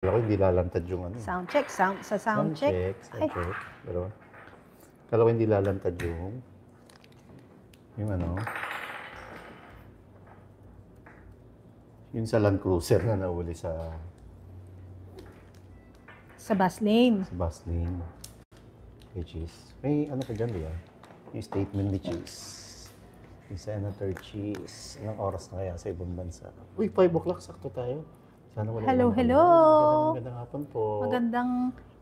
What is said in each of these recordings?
Kala ko hindi lalantad yung ano. Sound check, sound, sa sound, sound check. check. Sound check, Pero, kala ko hindi lalantad yung, yung ano, yung sa Land Cruiser na nauli sa... Sa bus lane. Sa bus lane. Which is, may ano ka dyan, di ba? Yung statement ni Cheese ni Senator Cheese. Anong oras na kaya sa ibang bansa? Uy, 5 o'clock, sakto tayo. Sana wala hello, hello. Magandang, hapon po. Magandang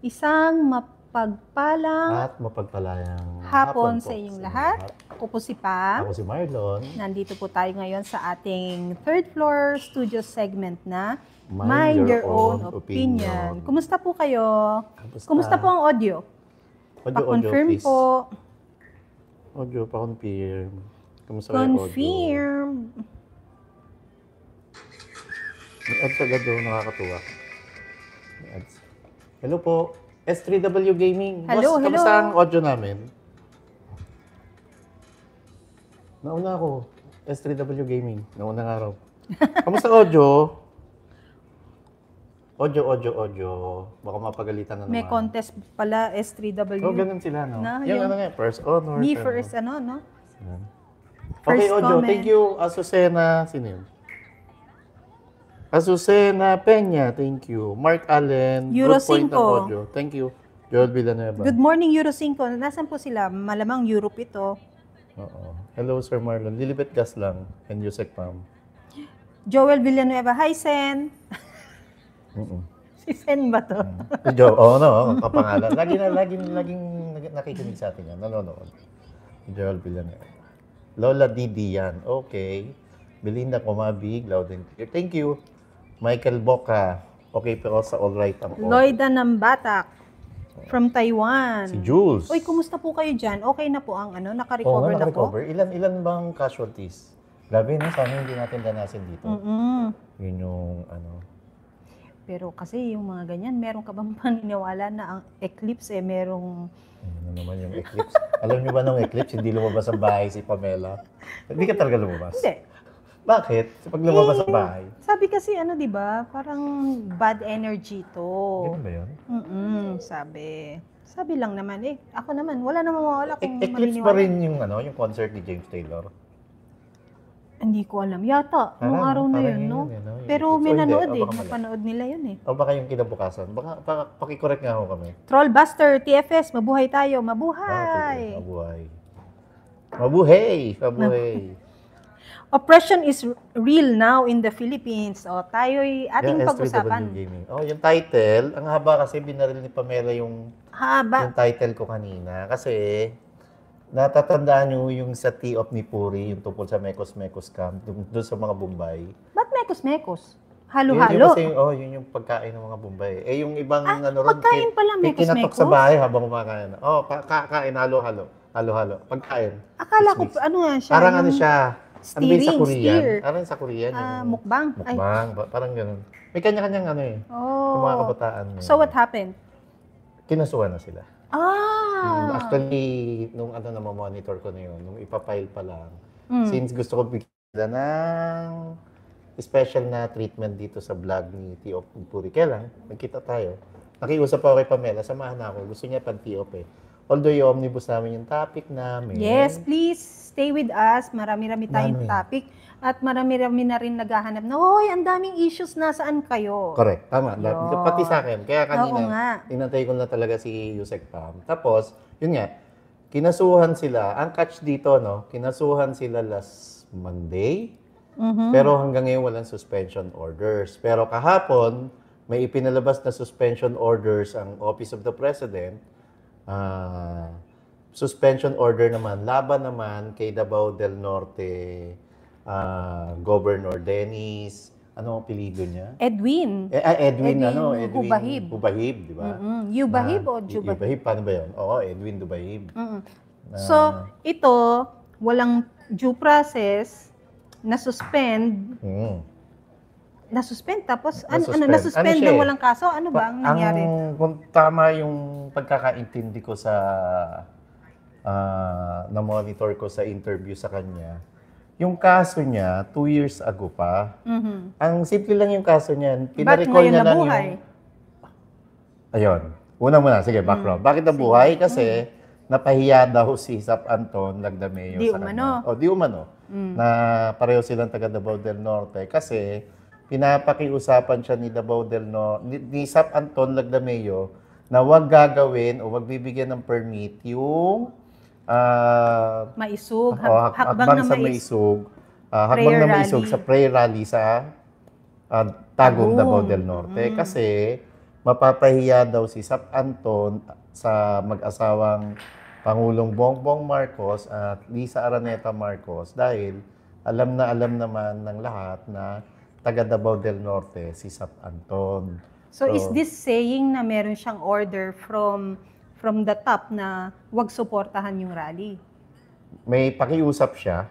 isang mapagpalang at mapagpalayang hapon, hapon sa inyong lahat. lahat. Ako po si Pam. Ako si Marlon. Nandito po tayo ngayon sa ating third floor studio segment na Mind, Mind Your, your Own, own opinion. opinion. Kumusta po kayo? Kamusta? Kumusta po ang audio? audio Pa-confirm audio, po. Audio, pa-confirm. Kumusta Confirm. Kayo audio? May ads agad oh, nakakatuwa. May ads. Hello po. S3W Gaming. Hello, Boss, hello. Kamusta ang audio namin? Nauna ako. S3W Gaming. Nauna nga raw. Kamusta audio? Audio, audio, audio. Baka mapagalitan na naman. May contest pala, S3W. Oh, ganun sila, no? Na, yung, yung ano nga, first honor. Me first, ano, no? Yan. Okay, audio. comment. Thank you, Azucena. Sino yun? Azucena Peña, thank you. Mark Allen, Euro good point ng audio. Thank you. Joel Villanueva. Good morning, Euro 5. Nasaan po sila? Malamang Europe ito. Oo. Hello, Sir Marlon. Lilibet Gas lang and Yusek Pam. Joel Villanueva. Hi, Sen. mm Si Sen ba to? Mm. Si Oo, oh, no. kapangalan. Lagi na, lagi, laging nakikinig sa atin yan. Nanonood. Joel Villanueva. Lola Didi yan. Okay. Belinda Kumabig, loud and clear. Thank you. Michael Boca. Okay pero sa all right ang all. Lloyda ng Batak. From oh. Taiwan. Si Jules. Uy, kumusta po kayo dyan? Okay na po ang ano? Nakarecover Oo, na nakarecover. po? Ilan, ilan bang casualties? Grabe, no? Sana hindi natin danasin dito. Mm-hmm. Yun yung ano. Pero kasi yung mga ganyan, meron ka bang paniniwala na ang eclipse eh, merong... Ano naman yung eclipse? Alam niyo ba nung eclipse, hindi lumabas sa bahay si Pamela? Hindi ka talaga lumabas? Hindi. Bakit? Pag lumabas sa eh, bahay? Sabi kasi ano 'di ba, parang bad energy 'to. Ganun ba 'yon? Mm, sabi. Sabi lang naman eh. Ako naman, wala namang mawala kung e- Eclipse pa rin yung ano, yung concert ni James Taylor? Hindi ko alam. Yata, nung araw na yun, no? Pero may oh, nanood oh, eh. Napanood nila yun eh. O baka yung kinabukasan. Baka, baka pakicorrect nga ako kami. Trollbuster, TFS, mabuhay tayo. Mabuhay! Ah, mabuhay. Mabuhay! Mabuhay! oppression is real now in the Philippines. O, tayo'y ating yeah, pag-usapan. Oh, yung title, ang haba kasi binaril ni Pamela yung, haba. yung title ko kanina. Kasi, natatandaan nyo yung sa tea of ni Puri, yung tungkol sa Mekos Mekos Camp, doon sa mga Bombay. Ba't Mekos Mekos? Halo-halo. Yun, kasi, oh, yun yung pagkain ng mga Bombay. Eh, yung ibang ah, ano ron, pagkain pala, Mekos Mekos? sa bahay habang kumakain. Oh, kakain, halo-halo. Halo-halo. Pagkain. Akala ko, ano nga siya? Parang ano yung... ano siya, ano Steering, ano sa Korean? steer. Ano sa Korean? Ah, yung, mukbang. Mukbang, Ay. parang ganun. May kanya-kanyang ano eh. Oh. mga kabataan. So what happened? Kinasuhan na sila. Ah. Actually, nung ano na monitor ko na yun, nung ipapile pa lang, mm. since gusto ko bigyan ng special na treatment dito sa vlog ni Tio Puri. Kaya lang, magkita tayo. Nakiusap ako kay Pamela, samahan ako. Gusto niya pag Tio eh. Although yung omnibus namin yung topic namin. Yes, please stay with us. Marami-rami tayong Marami. topic. At marami-rami na rin naghahanap na, Hoy, ang daming issues, nasaan kayo? Correct. Tama. Lahat- Pati sa akin. Kaya kanina, Oo nga. inantay ko na talaga si Yusek Pam. Tapos, yun nga, kinasuhan sila. Ang catch dito, no? Kinasuhan sila last Monday. Mm-hmm. Pero hanggang ngayon, walang suspension orders. Pero kahapon, may ipinalabas na suspension orders ang Office of the President Uh, suspension order naman, laban naman kay Davao del Norte, uh, Governor Dennis, ano ang apelyido niya? Edwin. Eh, ah, Edwin, Edwin, ano? Edwin Hubahib. Hubahib, di ba? Mm-hmm. Yubahib ah, o Jubahib? Yubahib, paano ba yun? Oo, Edwin Dubahib. Mm-hmm. Uh, so, ito, walang due process, na-suspend, mm. Nasuspend? Tapos, nasuspend. ano, ano, nasuspend ano ng eh? walang kaso? Ano ba ang nangyari? Ang, kung tama yung pagkakaintindi ko sa, uh, na-monitor ko sa interview sa kanya, yung kaso niya, two years ago pa, mm-hmm. ang simple lang yung kaso niya, pinarecall niya lang yung... Ayun. Una muna, sige, background. Mm. Bakit nabuhay? Kasi, mm napahiya daw si Sap Anton Lagdameo sa umano. kanya. Oh, o, di umano. Mm. Na pareho silang taga Davao del Norte kasi pinapakiusapan siya ni Davao del No, ni, ni Sap Anton Lagdameyo na wag gagawin o wag bibigyan ng permit yung uh, ah, maisog, ha- oh, hak- hakbang, hakbang na sa maisog, uh, ah, hakbang na maisog sa prayer rally sa uh, Tagum, Davao del Norte. Mm. Kasi mapapahiya daw si Sap Anton sa mag-asawang Pangulong Bongbong Marcos at Lisa Araneta Marcos dahil alam na alam naman ng lahat na taga Davao del Norte, si Sat Anton. So, so is this saying na meron siyang order from from the top na wag suportahan yung rally? May pakiusap siya.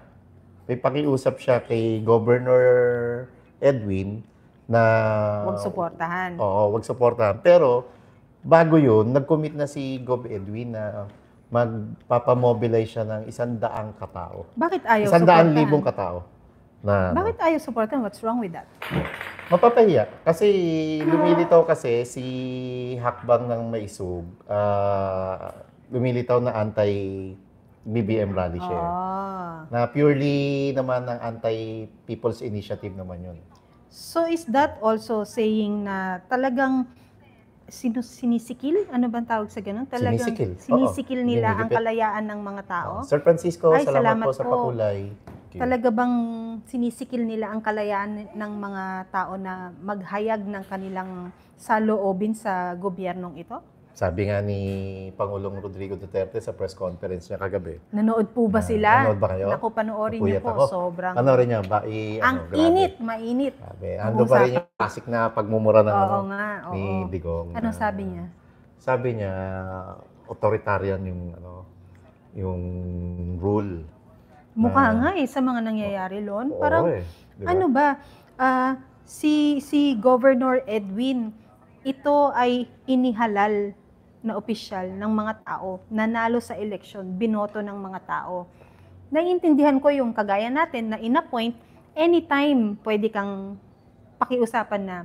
May pakiusap siya kay Governor Edwin na... Huwag suportahan. Oo, huwag suportahan. Pero bago yun, nag-commit na si Gov Edwin na magpapamobilize siya ng isang daang katao. Bakit ayaw Isang daan libong katao. Na, ano? Bakit ayaw supportan? What's wrong with that? Mapapahiya. Kasi ah. lumilitaw kasi si Hakbang ng Maisog, ah, lumilitaw na anti-BBM rally siya. Ah. Na purely naman ng anti-People's Initiative naman yun. So is that also saying na talagang sinu- sinisikil? Ano bang tawag sa ganun? Talagang Sinisikil. sinisikil nila ang kalayaan ng mga tao? Sir Francisco, Ay, salamat, salamat po, sa po. pakulay. Talaga bang sinisikil nila ang kalayaan ng mga tao na maghayag ng kanilang saloobin sa gobyernong ito? Sabi nga ni Pangulong Rodrigo Duterte sa press conference niya kagabi. Nanood po ba sila? Nanood ba kayo? Naku, panoorin niyo po. Ako. Sobrang... Panoorin niya ba? I, ang ano, init, mainit. Grabe. Ando pa rin yung classic na pagmumura ng oo, ano, nga, oo. ni Digong. Ano na, sabi niya? Sabi niya, authoritarian yung ano, yung rule Mukha na, nga eh sa mga nangyayari, Lon. Parang, eh, diba? ano ba, uh, si, si Governor Edwin, ito ay inihalal na opisyal ng mga tao, nanalo sa election, binoto ng mga tao. Naiintindihan ko yung kagaya natin na inappoint, anytime pwede kang pakiusapan na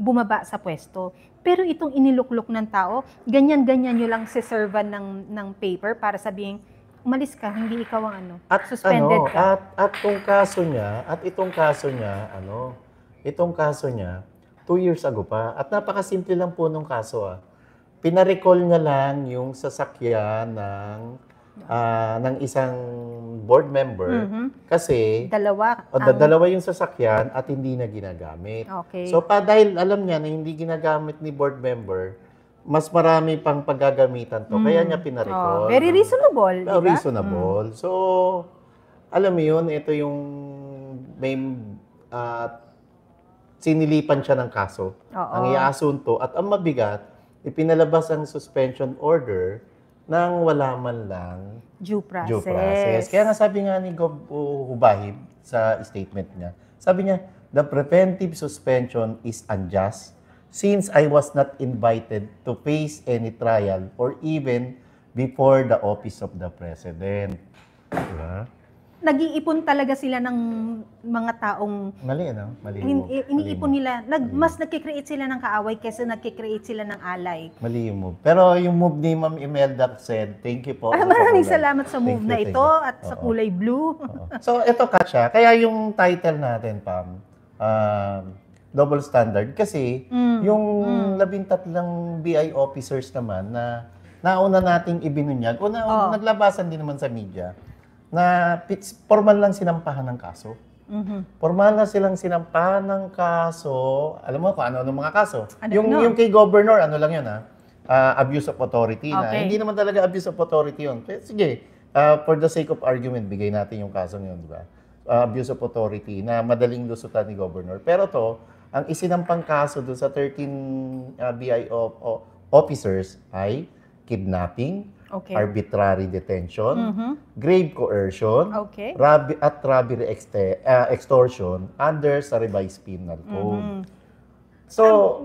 bumaba sa pwesto. Pero itong iniluklok ng tao, ganyan-ganyan nyo lang si servan ng, ng paper para sabihin, umalis ka, hindi ikaw ang ano, at, suspended ano, ka. At, at itong kaso niya, at itong kaso niya, ano, itong kaso niya, two years ago pa, at napakasimple lang po nung kaso ah. Pinarecall niya lang yung sasakyan ng uh, ng isang board member mm-hmm. kasi dalawa o, ang... dalawa yung sasakyan at hindi na ginagamit. Okay. So pa dahil alam niya na hindi ginagamit ni board member, mas marami pang paggagamitan to. Mm. Kaya niya pinarecall. Oh, very reasonable. Oh, diba? Reasonable. Mm. So, alam mo yun, ito yung may uh, sinilipan siya ng kaso. Oo. Ang iasunto at ang mabigat, ipinalabas ang suspension order nang wala man lang due process. Due process. Kaya nga sabi nga ni Gob Hubahib sa statement niya, sabi niya, the preventive suspension is unjust since I was not invited to face any trial or even before the office of the president. Diba? Nag-iipon talaga sila ng mga taong... Mali, no? Mali. In, iniipon nila. Nag, Malimu. mas nagkikreate sila ng kaaway kaysa nagkikreate sila ng alay. Mali yung move. Pero yung move ni Ma'am Imelda said, thank you po. Ah, maraming sa salamat sa move thank na you, ito you. at Oo. sa kulay blue. so, ito, Katya. Kaya yung title natin, Pam, um, uh, double standard kasi mm. yung mm. labintatlang BI officers naman na nauna nating ibinunyag o nauna oh. naglabasan din naman sa media na formal lang sinampahan ng kaso. Mm-hmm. Formal na silang sinampahan ng kaso. Alam mo kung ano ng mga kaso? Ano, yung, no. yung kay governor, ano lang yun ha? Uh, ah, abuse of authority okay. na. Hindi naman talaga abuse of authority yun. Pero sige, uh, for the sake of argument, bigay natin yung kaso yun, di ba? Uh, abuse of authority na madaling lusutan ni governor. Pero to, ang isinampang kaso doon sa 13 uh, BIO o, officers ay kidnapping, okay. arbitrary detention, mm-hmm. grave coercion, okay. rab- at robbery exte- uh, extortion under sa revised penal code. Mm-hmm. So,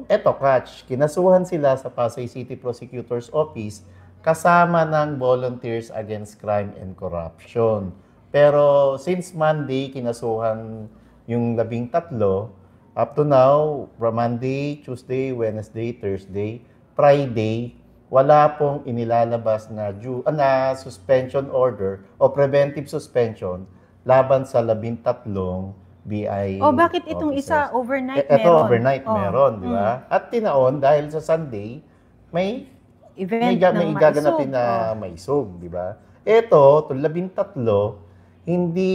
eto catch, kinasuhan sila sa Pasay City Prosecutor's Office kasama ng Volunteers Against Crime and Corruption. Pero since Monday, kinasuhan yung labing tatlo, Up to now, from Monday, Tuesday, Wednesday, Thursday, Friday, wala pong inilalabas na, due, uh, ah, na suspension order o preventive suspension laban sa labintatlong BI oh, bakit itong officers. isa overnight e, eh, ito, meron? Ito overnight oh. meron, di ba? Mm. At tinaon dahil sa Sunday, may event may, may, may gaganapin na oh. maisog, di ba? Ito, itong labintatlo, hindi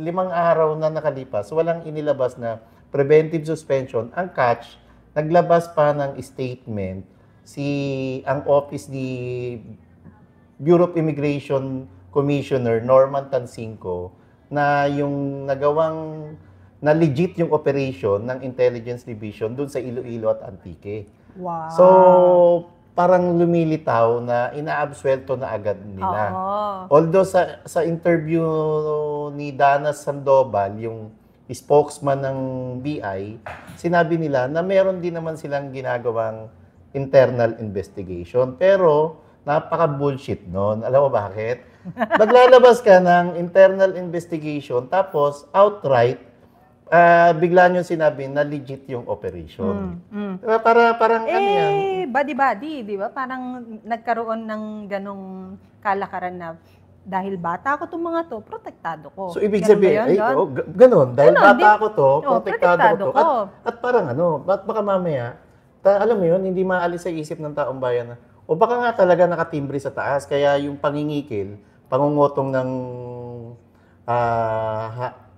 limang araw na nakalipas, walang inilabas na preventive suspension. Ang catch, naglabas pa ng statement si ang office ni Bureau of Immigration Commissioner Norman Tansinko na yung nagawang na legit yung operation ng Intelligence Division doon sa Iloilo at Antique. Wow. So, parang lumilitaw na inaabswelto na agad nila. Oo. Although sa sa interview ni Dana Sandoval, yung spokesman ng BI, sinabi nila na meron din naman silang ginagawang internal investigation. Pero napaka-bullshit noon. Alam mo bakit? Naglalabas ka ng internal investigation tapos outright uh, bigla niyo sinabi na legit yung operation. Mm, mm. Diba, para parang eh, ano yan? Eh, body-body, di ba? Parang nagkaroon ng ganong kalakaran na dahil bata ko itong mga to, protektado ko. So, ibig sabihin, ay, eh, oh, ganun. Dahil ganun, bata di, ko to, oh, protektado, protektado ko. ko. At, at parang ano, bak baka mamaya, ta, alam mo yun, hindi maalis sa isip ng taong bayan na, o baka nga talaga nakatimbre sa taas, kaya yung pangingikil, pangungutong ng uh,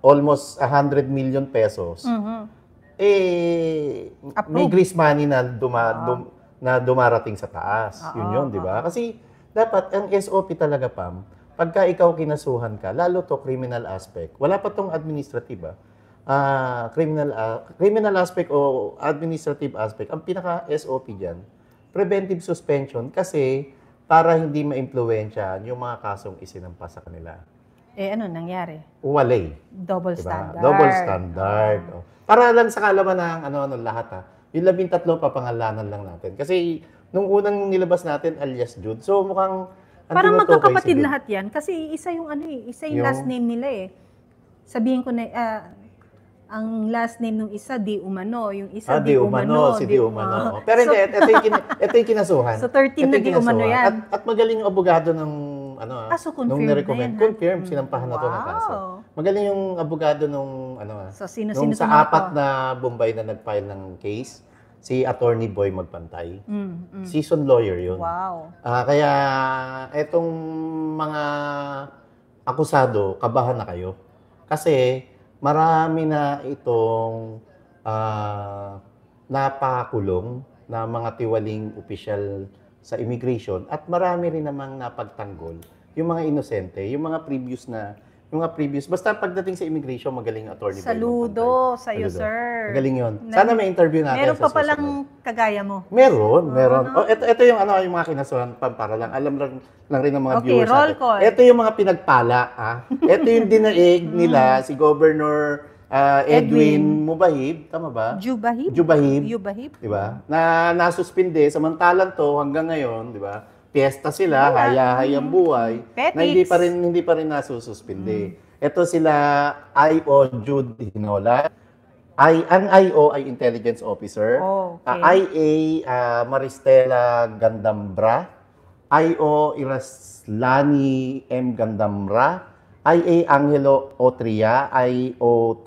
almost 100 million pesos, mm-hmm. eh, Approved. may grace money na, duma, ah. dum, na dumarating sa taas. Ah, Yun ah, yun, di ba? Ah, kasi dapat, ang SOP talaga, Pam, pagka ikaw kinasuhan ka, lalo to criminal aspect, wala pa tong administrative, ah. Uh, criminal uh, criminal aspect o administrative aspect, ang pinaka SOP diyan, preventive suspension kasi para hindi maimpluwensyahan yung mga kasong isinampa sa kanila. Eh, ano nangyari? Walay. Double diba? standard. Double standard. Oh. Para lang sa kalaman ng ano-ano lahat ha. Ah. Yung labing tatlo, papangalanan lang natin. Kasi nung unang nilabas natin, alias Jude, so mukhang Parang magkakapatid si lahat yan. Kasi isa yung ano eh, isa yung, yung last name nila eh. Sabihin ko na, uh, ang last name ng isa, di umano. Yung isa, ah, di, di umano, umano. Si di umano. uh, Pero so, hindi, ito, ito, yung, kin, ito yung kinasuhan. So 13 ito na di umano yan. At, at magaling abogado ng ano ah, ah, so nung ni-recommend. Confirm, hmm. sinampahan wow. na to na kaso. Magaling yung abogado nung ano ah. So sino nung sino sa apat na Bombay na nag-file ng case, si Attorney Boy Magpantay. Mm, mm. Season lawyer 'yun. Wow. Uh, kaya etong mga akusado, kabahan na kayo. Kasi marami na itong uh, napakulong na mga tiwaling official sa immigration at marami rin namang napagtanggol yung mga inosente, yung mga previous na yung mga previous. Basta pagdating sa immigration, magaling attorney. Saludo sa iyo, sir. Magaling yun. Sana may interview natin. Meron pa palang kagaya mo. Meron, ah. meron. Oh, ito, ito yung ano, yung mga kinasuhan pa para lang. Alam lang, lang rin ng mga okay, viewers roll natin. Call. Ito yung mga pinagpala. Ah. Ito yung dinaig nila, si Governor uh, Edwin, Edwin Mubahib, tama ba? Jubahib. Jubahib. Jubahib. Di ba? Na nasuspinde, samantalang to hanggang ngayon, di ba? Piyesta sila, Wala. haya-hayang mm. buhay, Petics. na hindi pa rin, hindi pa rin nasususpindi. Mm. Ito sila I.O. Jude Hinola. I, ang I.O. ay Intelligence Officer. Oh, ah, okay. uh, I.A. Uh, Maristela Gandambra. I.O. Iraslani M. Gandambra. IA Angelo Otria, IO2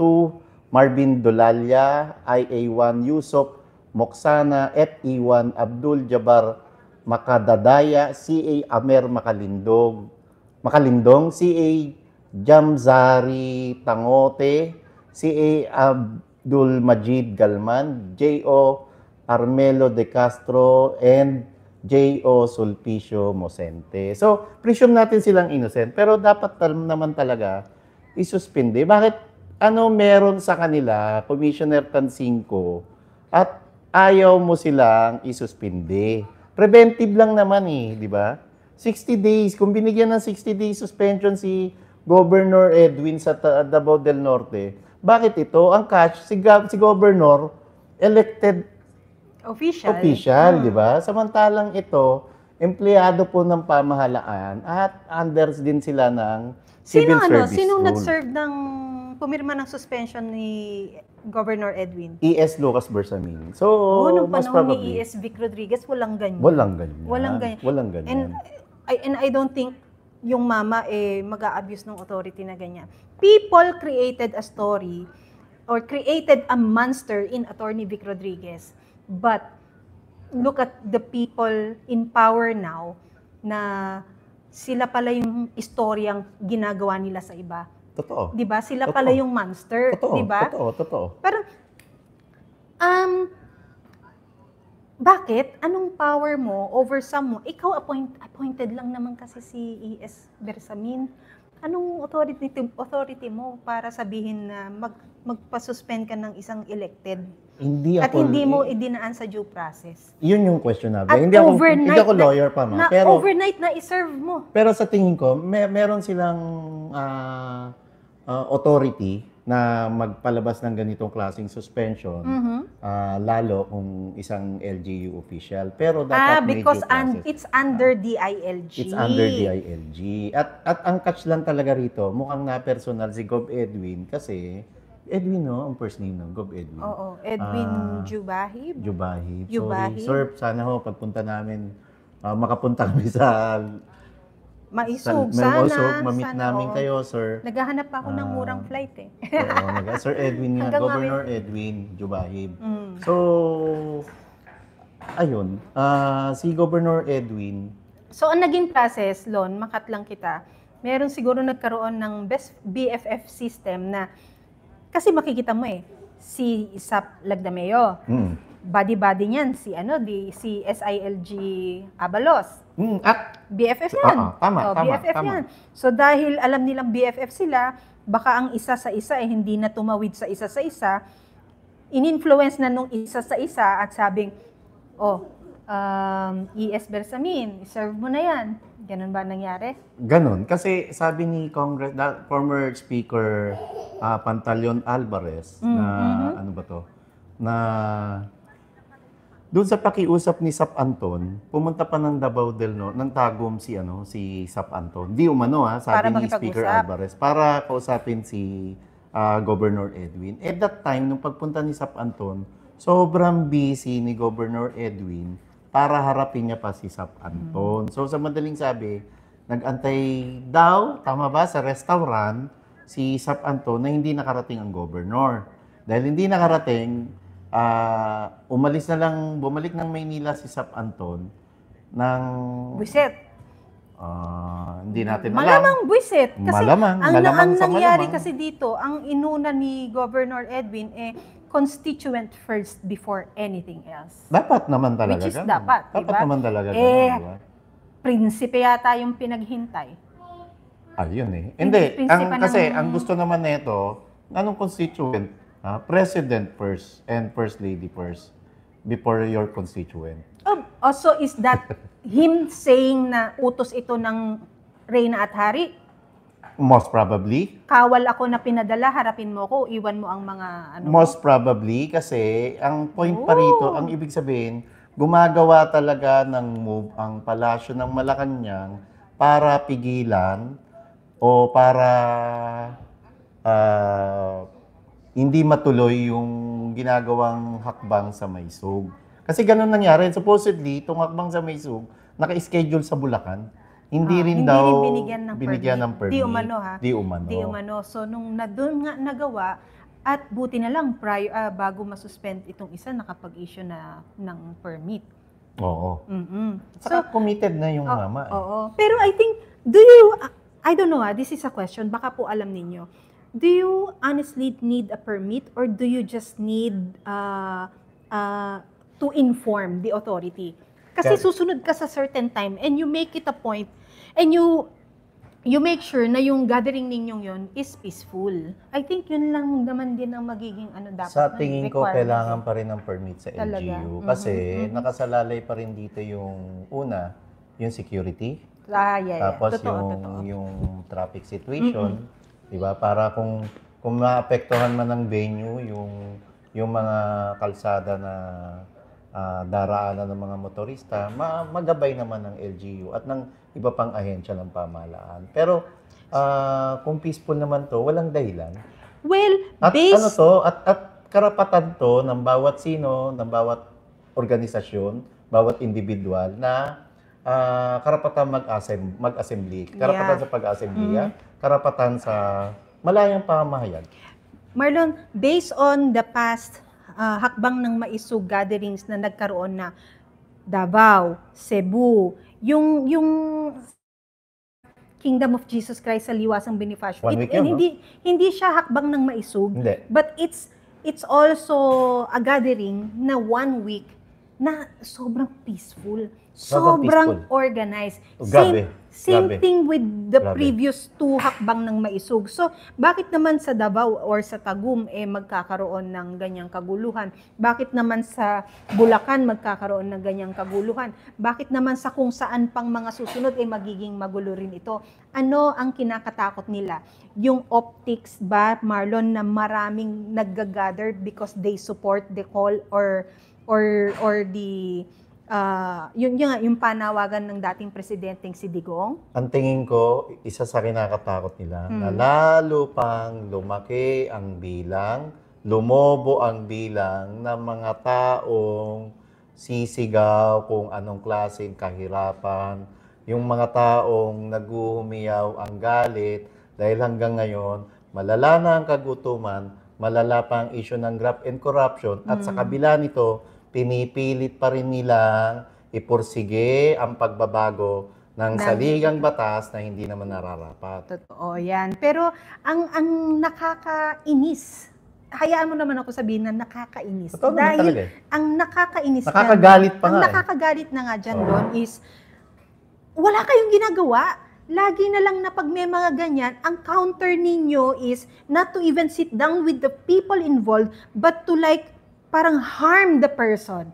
Marvin Dolalia, IA1 Yusuf Moksana, FE1 Abdul Jabbar Makadadaya, CA Amer Makalindog, Makalindong, CA Jamzari Tangote, CA Abdul Majid Galman, JO Armelo De Castro, and J.O. Sulpicio Mosente. So, presume natin silang innocent, pero dapat naman talaga isuspindi. Bakit ano meron sa kanila, Commissioner Tansinko, at ayaw mo silang isuspindi? Preventive lang naman eh, di ba? 60 days. Kung binigyan ng 60 days suspension si Governor Edwin sa Davao del Norte, bakit ito? Ang catch, si, Gov- si Governor, elected Official. Official, hmm. Ah. di ba? Samantalang ito, empleyado po ng pamahalaan at under din sila ng civil Sino, ano? service ano, sino nag-serve ng pumirma ng suspension ni Governor Edwin? E.S. Lucas Bersamin. So, oh, nung mas panahon probably, ni e E.S. Vic Rodriguez, walang ganyan. Walang ganyan. Walang ganyan. Walang ganyan. And, I, and I don't think yung mama eh mag abuse ng authority na ganyan. People created a story or created a monster in Attorney Vic Rodriguez. But look at the people in power now na sila pala yung istoryang ginagawa nila sa iba. Totoo. 'Di ba? Sila totoo. pala yung monster, 'di ba? Totoo, totoo. Pero um bakit? Anong power mo over someone? Ikaw appoint, appointed lang naman kasi si ES Bersamin. Anong authority, authority mo para sabihin na mag, magpa-suspend ka ng isang elected? hindi At hindi mo idinaan sa due process. Yun yung question namin. At hindi ako, hindi ako lawyer pa, ma. Na, pero, overnight na iserve mo. Pero sa tingin ko, may, meron silang uh, uh, authority na magpalabas ng ganitong klaseng suspension, mm-hmm. uh, lalo kung isang LGU official. Pero dapat ah, because un- it's under uh, DILG. It's under DILG. At, at ang catch lang talaga rito, mukhang na-personal si Gov. Edwin kasi Edwin, no? Ang first name ng Gov Edwin. Oo, Edwin uh, ah, Jubahib. Jubahib. Jubahib. Sorry, sir, sana ho, pagpunta namin, uh, makapunta kami sa... Maisog, sa, sana. Maisog, mamit sana, namin oh. kayo, sir. Naghahanap ako uh, ng ah, murang flight, eh. oo, mag- Sir Edwin nga, Governor kami. Edwin Jubahib. Mm. So, ayun, uh, si Governor Edwin... So, ang naging process, Lon, makat lang kita, meron siguro nagkaroon ng best BFF system na kasi makikita mo eh, si Isap Lagdameo. Mm. Body-body niyan si ano di si SILG Abalos. Mm, at BFF ah, yan. Oo, ah, tama, so, oh, tama, BFF tama. yan. So dahil alam nilang BFF sila, baka ang isa sa isa eh hindi na tumawid sa isa sa isa, ininfluence na nung isa sa isa at sabing, oh, um, ES Bersamin, serve mo na yan. Ganun ba nangyari? Ganun. Kasi sabi ni Congress, former Speaker uh, Pantaleon Alvarez, mm, mm-hmm. na ano ba to, na doon sa pakiusap ni Sap Anton, pumunta pa ng Davao del Norte, ng Tagum si ano, si Sap Anton. Di umano ha, ah, sabi ni Speaker Alvarez para kausapin si uh, Governor Edwin. At that time nung pagpunta ni Sap Anton, sobrang busy ni Governor Edwin para harapin niya pa si Sap Anton. Mm. So sa madaling sabi, nagantay daw, tama ba, sa restaurant si Sap Anton na hindi nakarating ang governor. Dahil hindi nakarating, uh, umalis na lang, bumalik ng Maynila si Sap Anton ng... Buset. Uh, ah, hindi natin alam. Malamang buisit. Kasi malamang. Ang, malamang ang nangyari malamang. kasi dito, ang inuna ni Governor Edwin, eh, constituent first before anything else. Dapat naman talaga. Which is ganun. dapat, Dapat diba? naman talaga. Eh, diba? prinsipe yata yung pinaghintay. Ayun eh. Hindi, Prinsipe ang, ng- kasi ang gusto naman nito, na anong constituent? Ah, president first and first lady first before your constituent. Oh, oh, so is that him saying na utos ito ng Reyna at Hari? Most probably. Kawal ako na pinadala, harapin mo ko, iwan mo ang mga ano. Most probably kasi ang point Ooh. pa rito, oh. ang ibig sabihin, gumagawa talaga ng move ang palasyo ng Malacanang para pigilan o para uh, hindi matuloy yung ginagawang hakbang sa Maysog. Kasi ganun nangyari. Supposedly, itong hakbang sa Maysog, naka-schedule sa Bulacan. Hindi uh, rin hindi daw rin binigyan ng binigyan permit. Ng permit. Di umano ha. Di umano. Di umano. So nung na, doon nga nagawa at buti na lang prior uh, bago ma-suspend itong isa nakapag-issue na ng permit. Oo. Mm-hmm. Saka so committed na yung oh, mama. Eh. Oo. Pero I think do you uh, I don't know ah, this is a question baka po alam ninyo. Do you honestly need a permit or do you just need uh, uh, to inform the authority? Kasi susunod ka sa certain time and you make it a point And you you make sure na yung gathering ninyong yon is peaceful. I think yun lang naman din ang magiging ano dapat. Sa tingin ko, kailangan pa rin ng permit sa Talaga. LGU. Mm-hmm. Kasi mm-hmm. nakasalalay pa rin dito yung una, yung security. Ah, yeah, yeah. Tapos totoo, yung, totoo. yung traffic situation. Mm-hmm. Diba? Para kung, kung maapektuhan man ng venue, yung, yung mga kalsada na uh, daraanan ng mga motorista, ma- magabay naman ng LGU at ng iba pang ahensya ng pamahalaan. Pero uh, kung peaceful naman to, walang dahilan. Well, at ano based... ano to, at, at karapatan to ng bawat sino, ng bawat organisasyon, bawat individual na uh, karapatan mag-assembly, mag assembly karapatan yeah. sa pag-assembly, mm. karapatan sa malayang pamahayag. Marlon, based on the past uh, hakbang ng maisu gatherings na nagkaroon na Davao, Cebu, yung yung Kingdom of Jesus Christ sa Liwasang Bonifacio. One It, yun, hindi no? hindi siya hakbang ng maisug, hindi. but it's it's also a gathering na one week na sobrang peaceful, sobrang, sobrang peaceful. organized. Oh, Same, Same Grabe. thing with the Grabe. previous two hakbang ng maisog. So, bakit naman sa Davao or sa Tagum eh magkakaroon ng ganyang kaguluhan? Bakit naman sa Bulacan magkakaroon ng ganyang kaguluhan? Bakit naman sa kung saan pang mga susunod eh magiging magulo rin ito? Ano ang kinakatakot nila? Yung optics ba, Marlon, na maraming nag-gather because they support the call or or or the uh, yun yung, yung panawagan ng dating presidenteng si Digong? Ang tingin ko, isa sa kinakatakot nila, hmm. na lalo pang lumaki ang bilang, lumobo ang bilang ng mga taong sisigaw kung anong klaseng kahirapan, yung mga taong naguhumiyaw ang galit dahil hanggang ngayon, malala na ang kagutuman, malala pa ang issue ng graft and corruption at mm. sa hmm. kabila nito, pinipilit pa rin nilang ipursige ang pagbabago ng saligang batas na hindi naman nararapat. Totoo yan. Pero ang ang nakakainis, hayaan mo naman ako sabihin na nakakainis. Totoo dahil talaga. Eh. ang nakakainis nakakagalit na, pa ang nga. Ang eh. nakakagalit eh. na nga dyan oh. doon is wala kayong ginagawa. Lagi na lang na pag may mga ganyan, ang counter ninyo is not to even sit down with the people involved, but to like parang harm the person.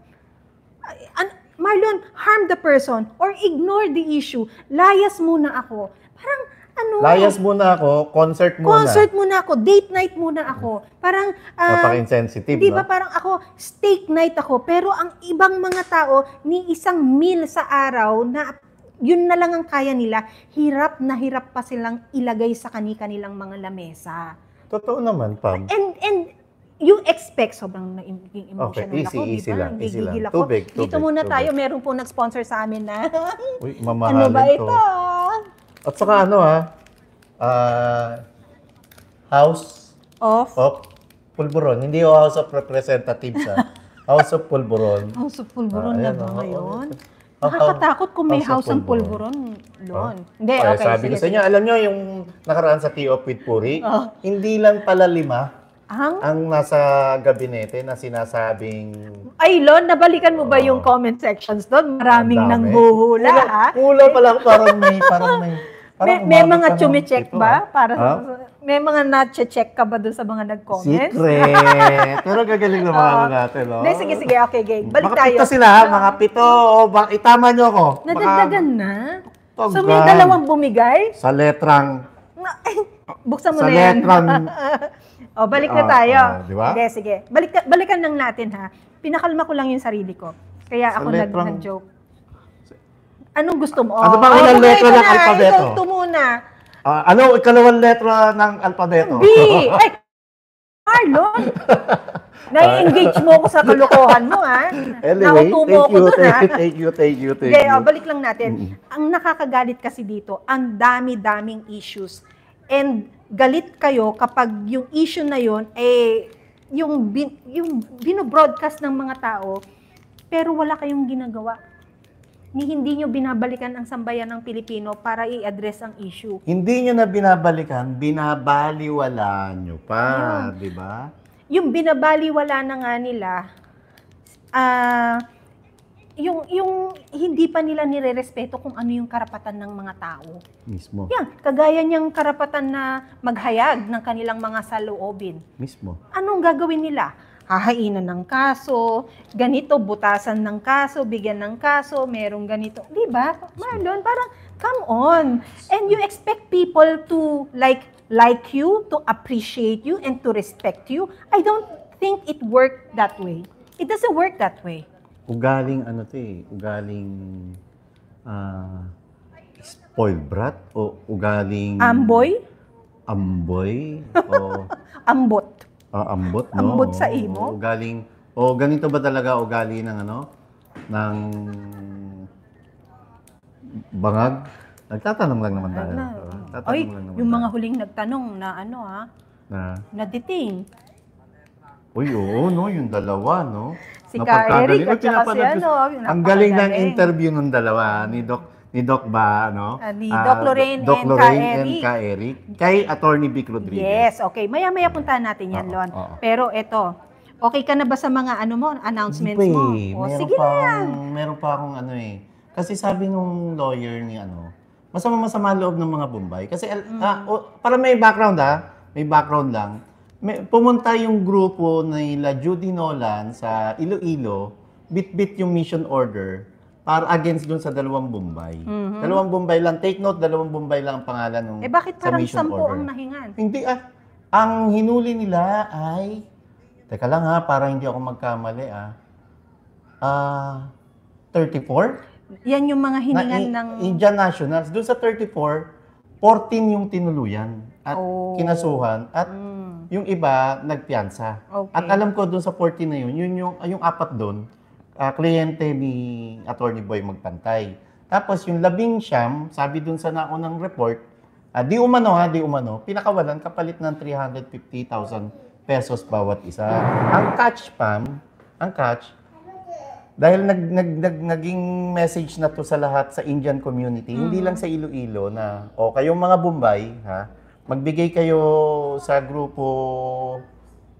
An- Marlon, harm the person or ignore the issue. Layas muna ako. Parang ano? Layas muna ako, concert muna. Concert muna ako, date night muna ako. Parang, uh, ah, napaka di ba no? parang ako, steak night ako. Pero ang ibang mga tao, ni isang meal sa araw na yun na lang ang kaya nila, hirap na hirap pa silang ilagay sa kani-kanilang mga lamesa. Totoo naman, Pam. And, and you expect sobrang na emotional okay, easy, ako, easy lang, easy lang. Ako. Tubig, tubig, Dito muna tubig. tayo, meron po nag-sponsor sa amin na. Uy, mamahalin ano ba ito? ito? At saka ano ha, uh, House of, of Pulburon. Hindi o House of Representatives ha. House of Pulburon. House of Pulburon uh, na ba oh, oh, oh. ngayon? Nakakatakot kung may house, house ng pulburon. Lon. Huh? Hindi, okay. Sabi sige, ko sa inyo, alam nyo yung nakaraan sa Tea of With Puri, oh. hindi lang pala lima, ang? Ang nasa gabinete na sinasabing... Ay, Lon, nabalikan mo ba oh. yung comment sections doon? Maraming nang buhula, ha? Ah. Kulang pa lang, parang may, parang may... Parang may, may mga chumicheck ba? Ah. Para huh? Ah? may mga na-check ka ba doon sa mga nag comments Secret. Pero gagaling naman uh, natin, no? Oh. sige, sige. Okay, game. Balik mga tayo. Mga sila, uh, mga pito. O, ba, itama niyo ako. Nadagdagan na. Togan. So, may dalawang bumigay? Sa letrang. buksan mo sa na yan. Sa letrang O, oh, balik na ah, tayo. Uh, uh, di ba? Sige, sige. Balik, balikan lang natin ha. Pinakalma ko lang yung sarili ko. Kaya ako nag, nag-joke. Anong gusto mo? Ano ba ang oh, letra ng alpabeto? Ito, ito muna. Uh, ano ikalawang letra ng alpabeto? B! Ay, Marlon! Nai-engage mo ako sa kalokohan mo, ha? Anyway, Nakutumo thank you, dun, thank, you, thank you, thank you, thank okay, you. Okay, oh, balik lang natin. Mm-hmm. Ang nakakagalit kasi dito, ang dami-daming issues and galit kayo kapag yung issue na yon eh yung bin, yung binobroadcast ng mga tao pero wala kayong ginagawa ni hindi nyo binabalikan ang sambayan ng Pilipino para i-address ang issue. Hindi nyo na binabalikan, binabaliwala nyo pa, di ba? Yung binabaliwala na nga nila, ah, uh, yung yung hindi pa nila nirerespeto kung ano yung karapatan ng mga tao. Mismo. Yan, kagaya niyang karapatan na maghayag ng kanilang mga saloobin. Mismo. Anong gagawin nila? Hahainan ng kaso, ganito, butasan ng kaso, bigyan ng kaso, merong ganito. Di ba? Marlon, parang, come on. And you expect people to like like you, to appreciate you, and to respect you. I don't think it worked that way. It doesn't work that way ugaling ano to eh, ugaling uh, spoiled brat o ugaling... Amboy? Amboy? o, ambot. Uh, ambot, no? Ambot sa imo? O, ugaling... O ganito ba talaga ugali ng ano? Ng bangag? Nagtatanong lang naman tayo. Diba? Na. Oy, lang naman yung mga huling nagtanong na ano ha? Ah, na? Na-detain. Uy, oo, no? Yung dalawa, no? si Ka Eric at saka si ano. Ang galing ng interview ng dalawa ah, ni Doc ni Doc ba, ano? Uh, ni ah, Doc Lorraine, uh, Doc and, Lorraine Ka and Ka Eric. Kay Attorney Vic Rodriguez. Yes, okay. Maya-maya puntahan natin yan, oh, Lon. Pero ito, okay ka na ba sa mga ano mo, announcements Hindi, mo? Eh. Oh, meron sige na lang. Meron pa akong ano eh. Kasi sabi nung lawyer ni ano, masama-masama loob ng mga Bombay. Kasi, mm. ah, para may background ah, may background lang may, pumunta yung grupo ni La Judy Nolan sa Iloilo, bit-bit yung mission order para against dun sa dalawang Bombay. Mm-hmm. Dalawang Bombay lang. Take note, dalawang Bombay lang ang pangalan ng Eh bakit parang sa ang nahingan? Hindi ah. Ang hinuli nila ay... Teka lang ha, ah, para hindi ako magkamali ah. Ah... Uh, 34? Yan yung mga hiningan na, ng... Indian Nationals. Doon sa 34, 14 yung tinuluyan at oh. kinasuhan at mm yung iba, nagpiyansa. Okay. At alam ko doon sa 40 na yun, yun yung, ah, yung apat doon, uh, ah, kliyente ni Attorney Boy magpantay. Tapos yung labing siyam, sabi doon sa naunang report, uh, di umano ha, di umano, pinakawalan kapalit ng 350,000 pesos bawat isa. Ang catch, Pam, ang catch, dahil nag, nag, nag, naging message na to sa lahat sa Indian community, mm-hmm. hindi lang sa Iloilo na, o oh, kayong mga Bombay, ha, magbigay kayo sa grupo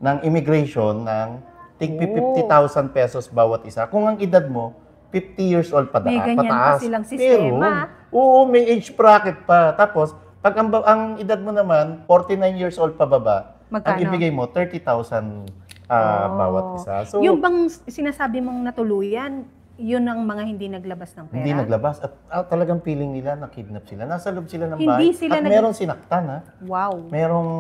ng immigration ng tig 50,000 pesos bawat isa. Kung ang edad mo, 50 years old pa May ganyan pataas. pa silang sistema. Pero, oo, may age bracket pa. Tapos, pag ang, ang edad mo naman, 49 years old pa baba, Magkano? ang ibigay mo, 30,000 uh, ah, oh. bawat isa. So, yung bang sinasabi mong natuluyan, yun ang mga hindi naglabas ng pera? Hindi naglabas. At ah, talagang feeling nila na kidnap sila. Nasa loob sila ng bahay. Hindi sila At nag- merong sinaktan, ha? Wow. Merong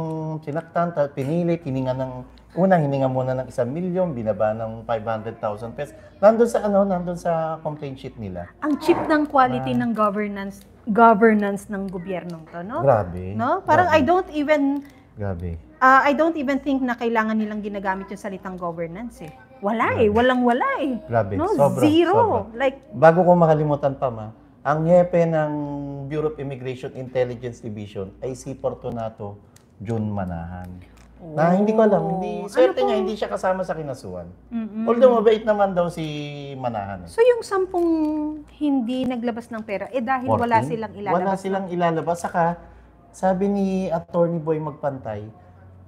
sinaktan, ta- pinili, hininga ng... Una, hininga muna ng isang milyon, binaba ng 500,000 pesos. Nandun sa ano, nandun sa complaint sheet nila. Ang cheap ng quality ah. ng governance governance ng gobyernong to, no? Grabe. No? Parang Grabe. I don't even Grabe. ah, I don't even think na kailangan nilang ginagamit yung salitang governance eh. Wala eh, walang wala eh. Grabe, no? sobra, Zero. Sobra. Like, Bago ko makalimutan pa ma, ang hepe ng Bureau of Immigration Intelligence Division ay si Fortunato June Manahan. Oh. Na hindi ko alam, hindi, oh, swerte ano niya, hindi siya kasama sa kinasuhan. Mm-hmm. Although mabait naman daw si Manahan. Eh. So yung sampung hindi naglabas ng pera, eh dahil 14? wala silang ilalabas. Wala silang ilalabas, saka sabi ni Attorney Boy Magpantay,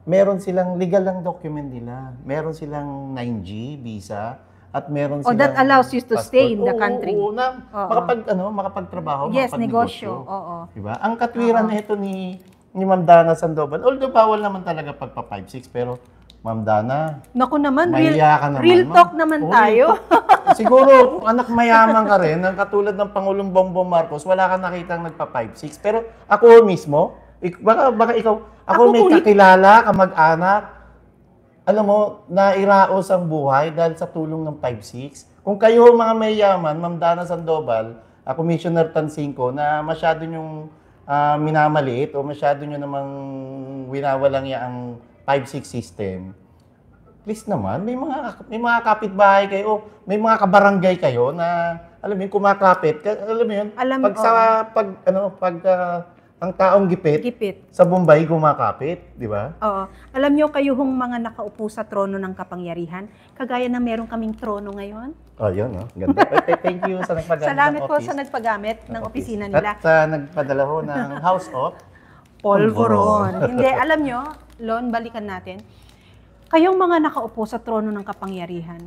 meron silang legal lang document nila. Meron silang 9G visa at meron silang oh, that allows you to passport. stay in the country. Oo, oo, oo na oo. makapag ano, makapagtrabaho, yes, makapag-negosyo. Oo, oo. ba? Diba? Ang katwiran nito ni ni Ma'am Dana Sandoval, although bawal naman talaga pagpa 56 pero Ma'am Dana, Naku naman, real, naman. real ma'am. talk naman Oo, tayo. Siguro, kung anak mayaman ka rin, ang katulad ng Pangulong Bongbong Marcos, wala kang nakitang nagpa 56 Pero ako mismo, Ik, baka, baka ikaw, ako, ako may ulit. kakilala, kamag-anak, alam mo, nairaos ang buhay dahil sa tulong ng 5-6. Kung kayo mga may yaman, Ma'am Dana Sandoval, uh, Commissioner Tansinko, na masyado yung uh, ah, minamaliit o masyado nyo namang winawalang niya ang 5-6 system, please naman, may mga, may mga kapitbahay kayo, may mga kabarangay kayo na, alam mo yun, kumakapit. Alam mo yun, alam, pag, oh. sa, pag, ano, pag uh, ang taong gipit, gipit. sa Bombay gumakapit, di ba? Oo. Alam nyo kayo hong mga nakaupo sa trono ng kapangyarihan, kagaya na meron kaming trono ngayon. Oh, yun, oh. Ganda. Thank you sa nagpagamit Salamat ng po office. sa nagpagamit ng, ng opisina nila. At sa uh, nagpadala ho ng house of Polvoron. Hindi, alam nyo, Lon, balikan natin. Kayong mga nakaupo sa trono ng kapangyarihan,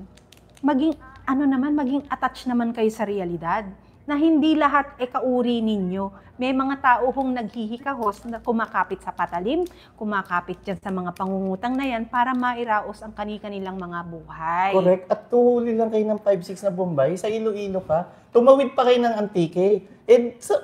maging, ano naman, maging attached naman kayo sa realidad na hindi lahat e kauri ninyo. May mga tao hong naghihikahos na kumakapit sa patalim, kumakapit dyan sa mga pangungutang na yan para mairaos ang kani-kanilang mga buhay. Correct. At tuhuli lang kayo ng 5-6 na Bombay, sa Iloilo pa, tumawid pa kayo ng antike. And eh, sa,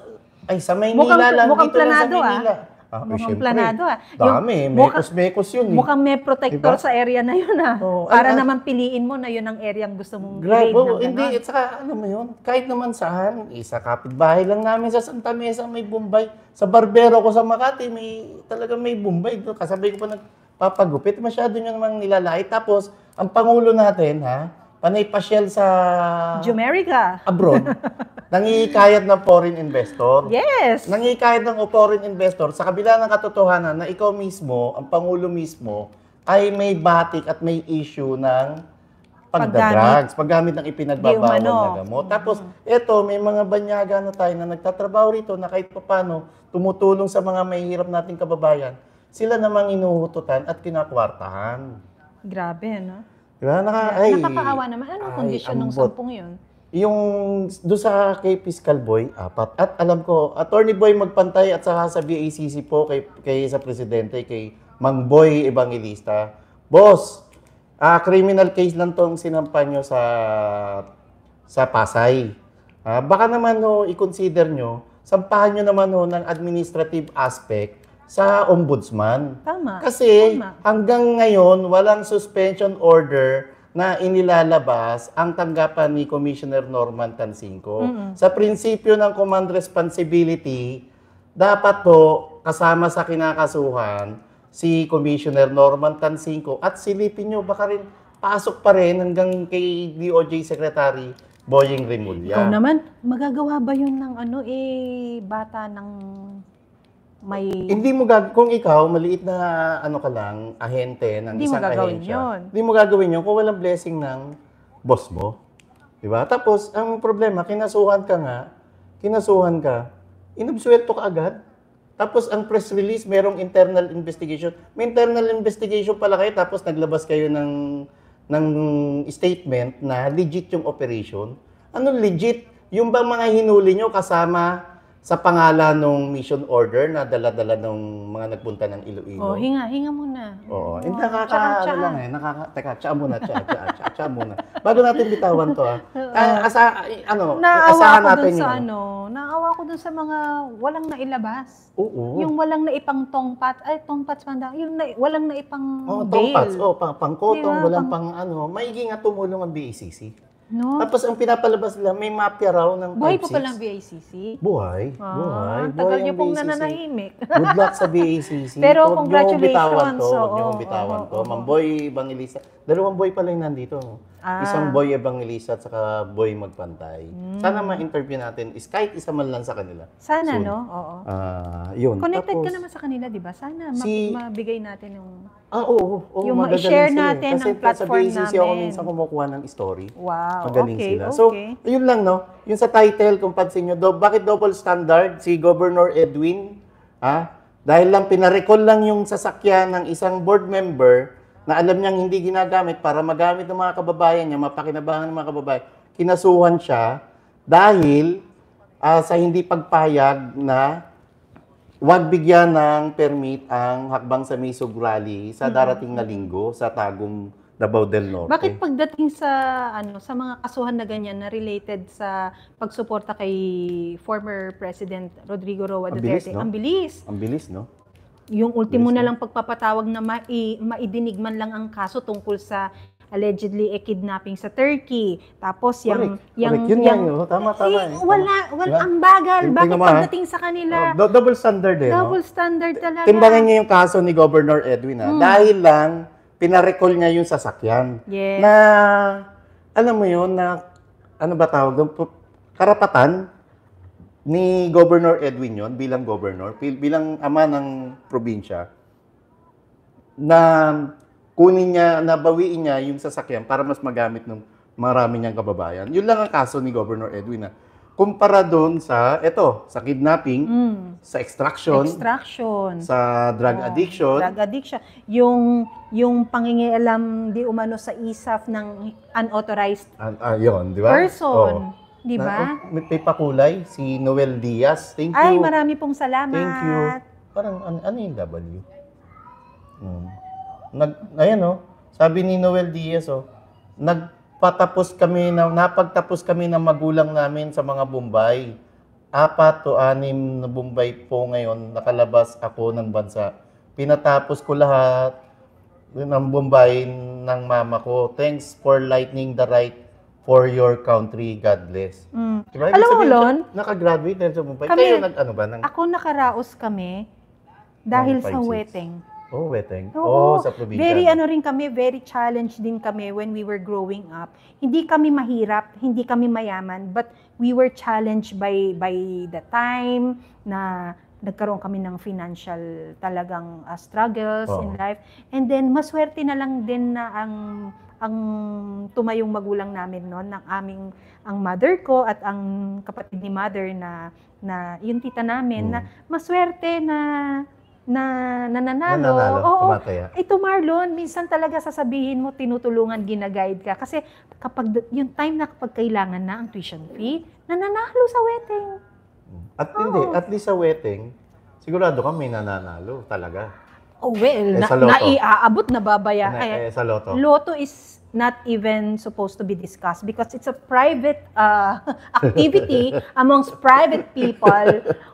ay, sa Maynila mukhang, lang. Mukhang dito planado, lang sa ah. Maynila. Ah. Ah, mukhang syempre. planado ah. Dami, mekos, mekos yun. Eh. Mukhang may protector diba? sa area na yun ah. Oh, Para and, ah, naman piliin mo na yun ang area ang gusto mong grade. Oh, hindi, at saka ano mo yun, kahit naman saan, isa kapitbahay lang namin sa Santa Mesa may Bombay. Sa barbero ko sa Makati, may talaga may Bombay. Kasabay ko pa nagpapagupit. Masyado nyo namang nilalait. Tapos, ang Pangulo natin ha, panay pasyal sa... Jumerica. Abroad. nangihikayat ng foreign investor. Yes. Nangihikayat ng foreign investor sa kabila ng katotohanan na ikaw mismo, ang Pangulo mismo, ay may batik at may issue ng pagdadrugs, paggamit ng ipinagbabawal ano. na gamot. Tapos, eto, may mga banyaga na tayo na nagtatrabaho rito na kahit papano tumutulong sa mga mahihirap nating kababayan, sila namang inuhututan at kinakwartahan. Grabe, no? Diba? Naka, yeah. ay, Nakakaawa naman. Anong ay, kondisyon ng sampung yun? Yung doon sa kay Fiscal Boy, apat. At alam ko, Attorney Boy magpantay at saka sa BACC po kay, kay sa presidente, kay Mang Boy Evangelista. Boss, uh, criminal case lang tong sinampan nyo sa sa Pasay. Uh, baka naman no, i-consider nyo, sampahan nyo naman no, ng administrative aspect sa ombudsman. Tama. Kasi Tama. hanggang ngayon, walang suspension order na inilalabas ang tanggapan ni Commissioner Norman Tansinko. Mm-hmm. Sa prinsipyo ng command responsibility, dapat po kasama sa kinakasuhan si Commissioner Norman Tansinko at silipin nyo baka rin pasok pa rin hanggang kay DOJ Secretary Boying Remulla. Ikaw naman, magagawa ba yun ng ano eh, bata ng may... Hindi mo gag kung ikaw maliit na ano ka lang, ahente ng hindi isang mo gagawin 'yon. Hindi mo gagawin 'yon kung walang blessing ng boss mo. 'Di ba? Tapos ang problema, kinasuhan ka nga, kinasuhan ka, inabsuelto ka agad. Tapos ang press release, merong internal investigation. May internal investigation pala kayo tapos naglabas kayo ng ng statement na legit yung operation. Ano legit? Yung bang mga hinuli nyo kasama sa pangalan ng mission order na dala-dala ng mga nagpunta ng Iloilo. Oh, hinga, hinga muna. Oo. Eh, oh, And nakaka, ano lang eh, nakaka, teka, tsa muna, tsa, tsa, tsa, tsa muna. Bago natin bitawan to, ah. Uh, asa, ano, naawa asahan natin yun. Sa ano, naawa ko dun sa mga walang nailabas. Oo. Yung walang naipang tongpat, ay, tongpats man yung na, walang naipang oh, bail. Tongpats, oh, pang, pangkotong, diba? walang pang, pang ano, maigi nga tumulong ang BACC. E No. Tapos ang pinapalabas nila, may mafia raw ng Buhay 5-6. pa palang BACC. Buhay. Ah, buhay. Ang tagal buhay niyo ang pong nananahimik. Good luck sa BACC. Pero Huwag niyo bitawan congratulations, To. Huwag niyo oo, akong bitawan oo, to. oo. Mamboy, Bangilisa. Dalawang boy pala yung nandito. Ah. Isang boy evangelista at saka boy magpantay. Mm. Sana ma-interview natin is kahit isa man lang sa kanila. Sana, Soon. no? Oo. Uh, yun. Connected Tapos, ka naman sa kanila, di ba? Sana si, mabigay natin yung... Ah, oo. oo, oo yung ma-share eh. natin Kasi ang platform namin. Kasi sa ako minsan kumukuha ng story. Wow. Magaling okay, sila. So, okay. yun lang, no? Yung sa title, kung pansin nyo, do, bakit double standard si Governor Edwin? Ha? Ah, dahil lang pinarecall lang yung sasakyan ng isang board member na alam niyang hindi ginagamit para magamit ng mga kababayan niya, mapakinabangan ng mga kababayan, kinasuhan siya dahil uh, sa hindi pagpayag na wag bigyan ng permit ang hakbang sa Misog Rally sa darating na linggo sa Tagum Davao del Norte. Bakit pagdating sa ano sa mga kasuhan na ganyan na related sa pagsuporta kay former President Rodrigo Roa Duterte, ang bilis, no? ang bilis. Ang bilis, no? yung ultimo na lang pagpapatawag na mai, maidinig man lang ang kaso tungkol sa allegedly e kidnapping sa Turkey. Tapos yung Correct. yung Correct. yun yung, lang, oh. tama tama. Eh, wala wala diba? ang bagal yung, bakit naman, pagdating sa kanila. Oh, double standard eh. Double no? standard talaga. Timbangan niya yung kaso ni Governor Edwin ah. Hmm. Dahil lang pinarecall niya yung sasakyan. Yes. Na alam mo yun na ano ba tawag doon? Karapatan ni Governor Edwin yon bilang governor, bilang ama ng probinsya, na kunin niya, nabawiin niya yung sasakyan para mas magamit ng marami niyang kababayan. Yun lang ang kaso ni Governor Edwin na kumpara doon sa eto, sa kidnapping, mm. sa extraction, extraction, sa drug oh, addiction, drug addiction, yung yung pangingialam di umano sa ISAF ng unauthorized uh, uh, yun, di ba? person. Oh. Di ba? Na, oh, may, may pakulay, si Noel Diaz. Thank you. Ay, marami pong salamat. Thank you. Parang ano, ano yung W? Hmm. Nag, ayan oh, sabi ni Noel Diaz oh, nagpatapos kami, na, napagtapos kami ng magulang namin sa mga Bombay. Apat to anim na Bombay po ngayon, nakalabas ako ng bansa. Pinatapos ko lahat ng Bombay ng mama ko. Thanks for lightning the right for your country, God bless. Mm. Diba? Alam mo, Lon? Nakagraduate na sa Mumbai. Kami, Kayo nag, ano ba? Nang, ako nakaraos kami dahil sa wedding. Oh, wedding. Oo, oh, sa probinsya. Very ano rin kami, very challenged din kami when we were growing up. Hindi kami mahirap, hindi kami mayaman, but we were challenged by by the time na nagkaroon kami ng financial talagang uh, struggles oh. in life. And then maswerte na lang din na ang ang tumayong magulang namin noon, ng aming, ang mother ko at ang kapatid ni mother na, na yung tita namin, mm. na hmm. maswerte na na nananalo. nananalo Oo, tumataya. ito eh, Marlon, minsan talaga sasabihin mo, tinutulungan, ginaguide ka. Kasi kapag yung time na kapag kailangan na ang tuition fee, nananalo sa wedding. At oh. hindi, at least sa wedding, sigurado ka may nananalo talaga. Oh well, eh, na, naiaabot, nababaya. Na, eh, sa loto. Loto is not even supposed to be discussed because it's a private uh, activity amongst private people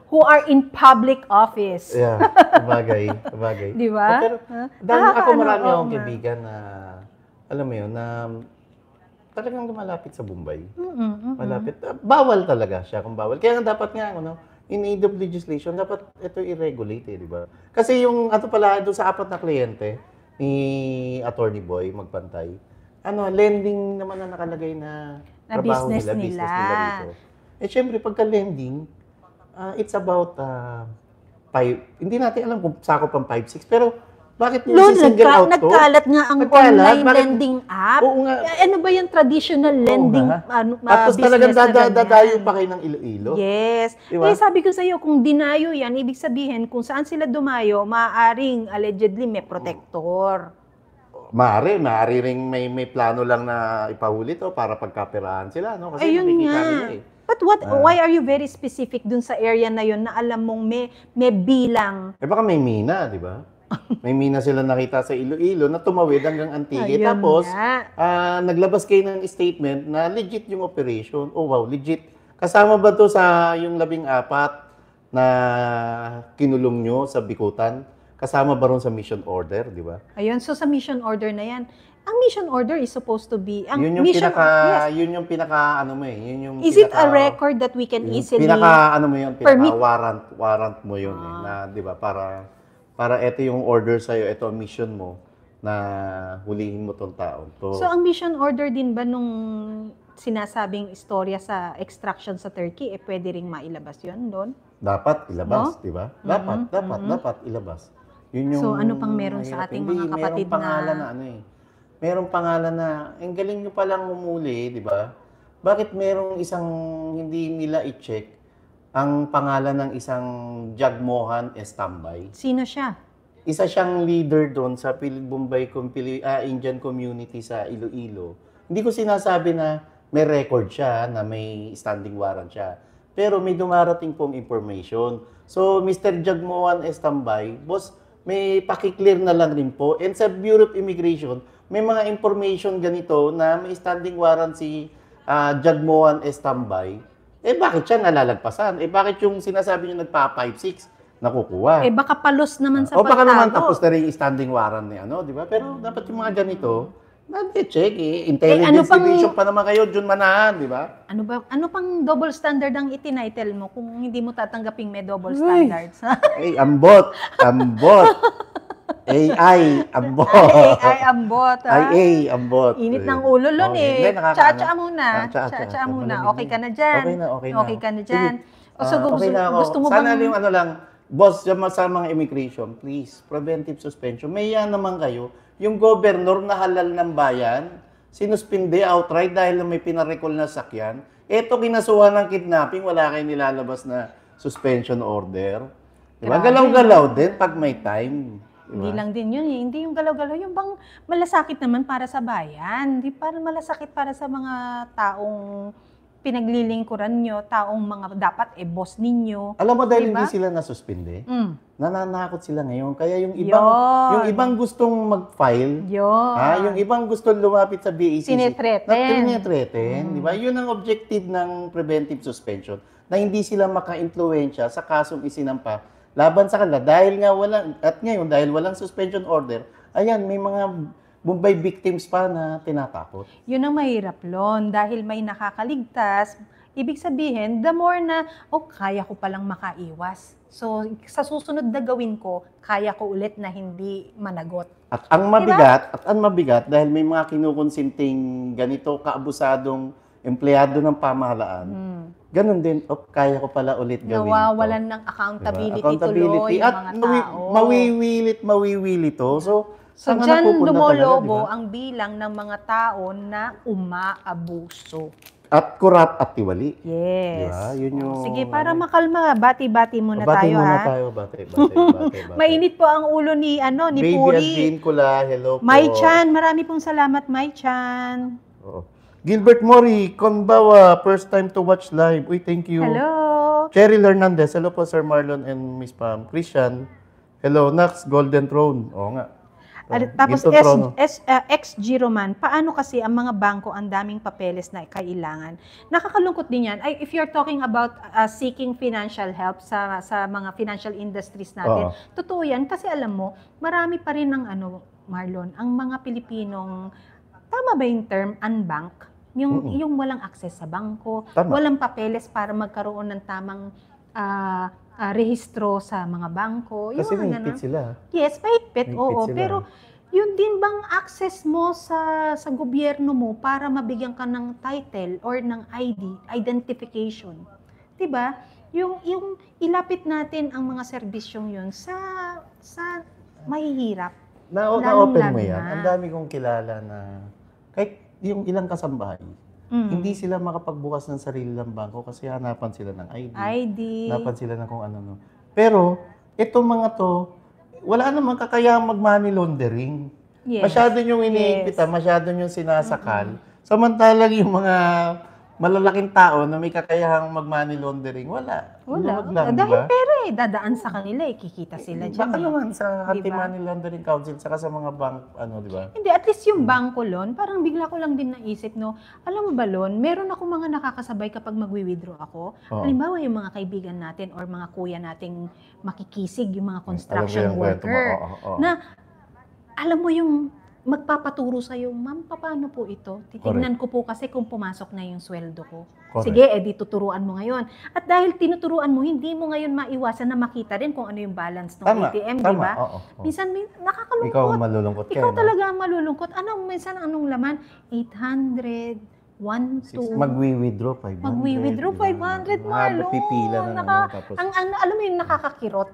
who are in public office. yeah, bagay, bagay. Di ba? Oh, dahil ah, ako marami oh, akong kaibigan na, alam mo yun, na talagang malapit sa Bombay. Mm-hmm, Malapit. Ah, bawal talaga siya kung bawal. Kaya dapat nga, ano, in aid of legislation, dapat ito i-regulate eh, di ba? Kasi yung, ato pala, doon sa apat na kliyente, ni Attorney Boy, magpantay, ano, lending naman na nakalagay na, na trabaho business nila, nila, business nila rito. Eh, syempre, pagka lending, uh, it's about uh, five, hindi natin alam kung sakop ang 5-6, pero bakit mo Lord, single nagka, out to? Nagkalat nga ang nagkalat, online bakit, lending app. Oo nga. Eh, ano ba yung traditional lending oo, ano, uh, Tapos talagang dada, dadayo pa kayo ng Iloilo. Yes. Diba? Eh, sabi ko sa iyo, kung dinayo yan, ibig sabihin, kung saan sila dumayo, maaaring allegedly may protector. Oo. Maari, maari ring may, may plano lang na ipahuli to para pagkapirahan sila, no? Kasi Ayun nga. nila eh. But what, Ah. why are you very specific dun sa area na yun na alam mong may, may bilang? Eh baka may mina, di ba? May mina sila nakita sa Iloilo na tumawid hanggang Antique. Tapos, nga. Ah, naglabas kayo ng statement na legit yung operation. Oh wow, legit. Kasama ba to sa yung labing apat na kinulong nyo sa Bikutan? Kasama ba ron sa mission order, di ba? Ayun, so sa mission order na yan, ang mission order is supposed to be ang yun yung mission pinaka yes. yun yung pinaka ano mo eh yun yung Is pinaka, it a record that we can easily pinaka ano mo yun pinaka permit? warrant warrant mo yun eh, ah. eh, na 'di ba para para ito yung order sa iyo ito ang mission mo na hulihin mo tong tao to. So ang mission order din ba nung sinasabing istorya sa extraction sa Turkey eh pwede ring mailabas yun doon? Dapat ilabas, no? 'di ba? Mm-hmm, dapat, mm-hmm. dapat, mm-hmm. dapat ilabas. Yun yung So, ano pang meron sa ating eh. mga kapatid merong pangalan na... na ano eh. Merong pangalan na, ang galing nyo palang umuli, di ba? Bakit merong isang hindi nila i-check ang pangalan ng isang Jagmohan Estambay? Sino siya? Isa siyang leader doon sa Pil- Bombay Compil- uh, ah, Indian community sa Iloilo. Hindi ko sinasabi na may record siya, na may standing warrant siya. Pero may dumarating pong information. So, Mr. Jagmohan Estambay, boss, may pakiclear na lang rin po. And sa Bureau of Immigration, may mga information ganito na may standing warrant si uh, Jagmohan Estambay. Eh bakit siya nalalagpasan? Eh bakit yung sinasabi niyo nagpa 5-6? nakukuha. Eh baka palos naman sa O baka naman tapos na rin yung standing warrant ni ano, di ba? Pero dapat yung mga ganito, hindi, check. Eh. eh. Intelligence eh, ano pang, division pa naman kayo, Jun Manahan, di ba? Ano ba? Ano pang double standard ang itinitle mo kung hindi mo tatanggaping may double Ay. standards? Ay, ambot. Ambot. AI, ambot. AI, ambot. Ah. IA, ambot. Init ng ulo lon okay. Oh, eh. Cha-cha muna. Ah, cha-cha muna. Okay ka na dyan. Okay na, okay na. Okay ka na dyan. O, so, ah, okay gusto, na ako. gusto mo Sana bang... Sana yung ano lang, Boss, sa mga immigration, please, preventive suspension. May yan naman kayo. Yung governor na halal ng bayan, sinuspinde outright dahil may pinarecall na sakyan. Eto, kinasuhan ng kidnapping, wala kayo nilalabas na suspension order. Diba? Galaw-galaw din pag may time. Diba? Hindi lang din yun eh. Hindi yung galaw-galaw. Yung bang malasakit naman para sa bayan. Hindi para malasakit para sa mga taong pinaglilingkuran nyo, taong mga dapat e boss ninyo. Alam mo dahil diba? hindi sila nasuspinde, mm. nananakot sila ngayon. Kaya yung ibang Yun. yung ibang gustong mag-file, Yun. ha, yung ibang gustong lumapit sa BACC, sinetreten. Not mm. di ba? Mm. Yun ang objective ng preventive suspension na hindi sila maka-impluwensya sa kasong isinampa laban sa kanila dahil nga walang at ngayon dahil walang suspension order, ayan may mga Bombay victims pa na tinatakot. Yun ang mahirap, Lon. Dahil may nakakaligtas, ibig sabihin, the more na, oh, kaya ko palang makaiwas. So, sa susunod na gawin ko, kaya ko ulit na hindi managot. At ang diba? mabigat, diba? at ang mabigat, dahil may mga kinukonsinting ganito kaabusadong empleyado ng pamahalaan, mm. ganun din, oh, kaya ko pala ulit gawin Nawawalan to. ng accountability, diba? accountability tuloy at ng mga tao. mawiwilit, mawiwilit to. So, So, Saan dyan lumolobo talaga, ang bilang ng mga tao na umaabuso. At kurap at tiwali. Yes. Diba? Yun yung, Sige, para ano. makalma, bati-bati muna bati tayo, muna ha? tayo, bati, bati, bati, bati. Mainit po ang ulo ni, ano, ni Baby Puri. Baby at Kula, hello po. Mai Chan, marami pong salamat, Mai Chan. Oo. Gilbert Mori, konbawa, first time to watch live. Uy, thank you. Hello. Cheryl Hernandez, hello po Sir Marlon and Miss Pam. Christian, hello, Nax, Golden Throne. Oo nga. At, tapos S, S, uh, XG Roman, paano kasi ang mga bangko ang daming papeles na kailangan? Nakakalungkot din yan. Ay, if you're talking about uh, seeking financial help sa sa mga financial industries natin, Oo. totoo yan kasi alam mo, marami pa rin ng ano, Marlon, ang mga Pilipinong, tama ba yung term, unbank? Yung, Mm-mm. yung walang access sa bangko, Tama. walang papeles para magkaroon ng tamang uh, uh, rehistro sa mga bangko. Kasi yung mahigpit sila. Yes, mahigpit, oo. Sila. Pero yun din bang access mo sa sa gobyerno mo para mabigyan ka ng title or ng ID, identification? 'Di ba? Yung yung ilapit natin ang mga serbisyong yun sa sa mahihirap. Na, na open mo yan. Na. Ang dami kong kilala na kahit yung ilang kasambahay, Mm. Hindi sila makapagbukas ng sarili ng bangko kasi hanapan sila ng ID. ID. Hanapan sila ng kung ano. No. Pero, itong mga to, wala namang kakayang mag-money laundering. Yes. Masyado niyong iniimpita, yes. masyado niyong sinasakal. Mm-hmm. Samantalang yung mga malalaking tao na may kakayahang mag-money laundering, wala. Wala. Lang, Dahil diba? pera eh, dadaan sa kanila eh, kikita eh, sila dyan. Baka eh. naman sa anti-money diba? laundering council, saka sa mga bank, ano, di ba? Hindi, at least yung hmm. banko loan, parang bigla ko lang din naisip, no, alam mo ba, Lon, meron ako mga nakakasabay kapag magwi-withdraw ako. Oh. Halimbawa, yung mga kaibigan natin or mga kuya nating makikisig, yung mga construction hmm, worker, oh, oh, oh. na alam mo yung magpapaturo sa iyo, ma'am, paano po ito? Titingnan ko po kasi kung pumasok na yung sweldo ko. Correct. Sige, edi eh, tuturuan mo ngayon. At dahil tinuturuan mo, hindi mo ngayon maiwasan na makita din kung ano yung balance ng tama, ATM, di ba? Minsan min- nakakalungkot. Ikaw malulungkot Ikaw kayo, talaga ang malulungkot. Anong minsan anong laman? 800 One, Magwi-withdraw 500. Magwi-withdraw 500, Marlon. Pipila na naman, tapos. Ang, ang, alam mo yung nakakakirot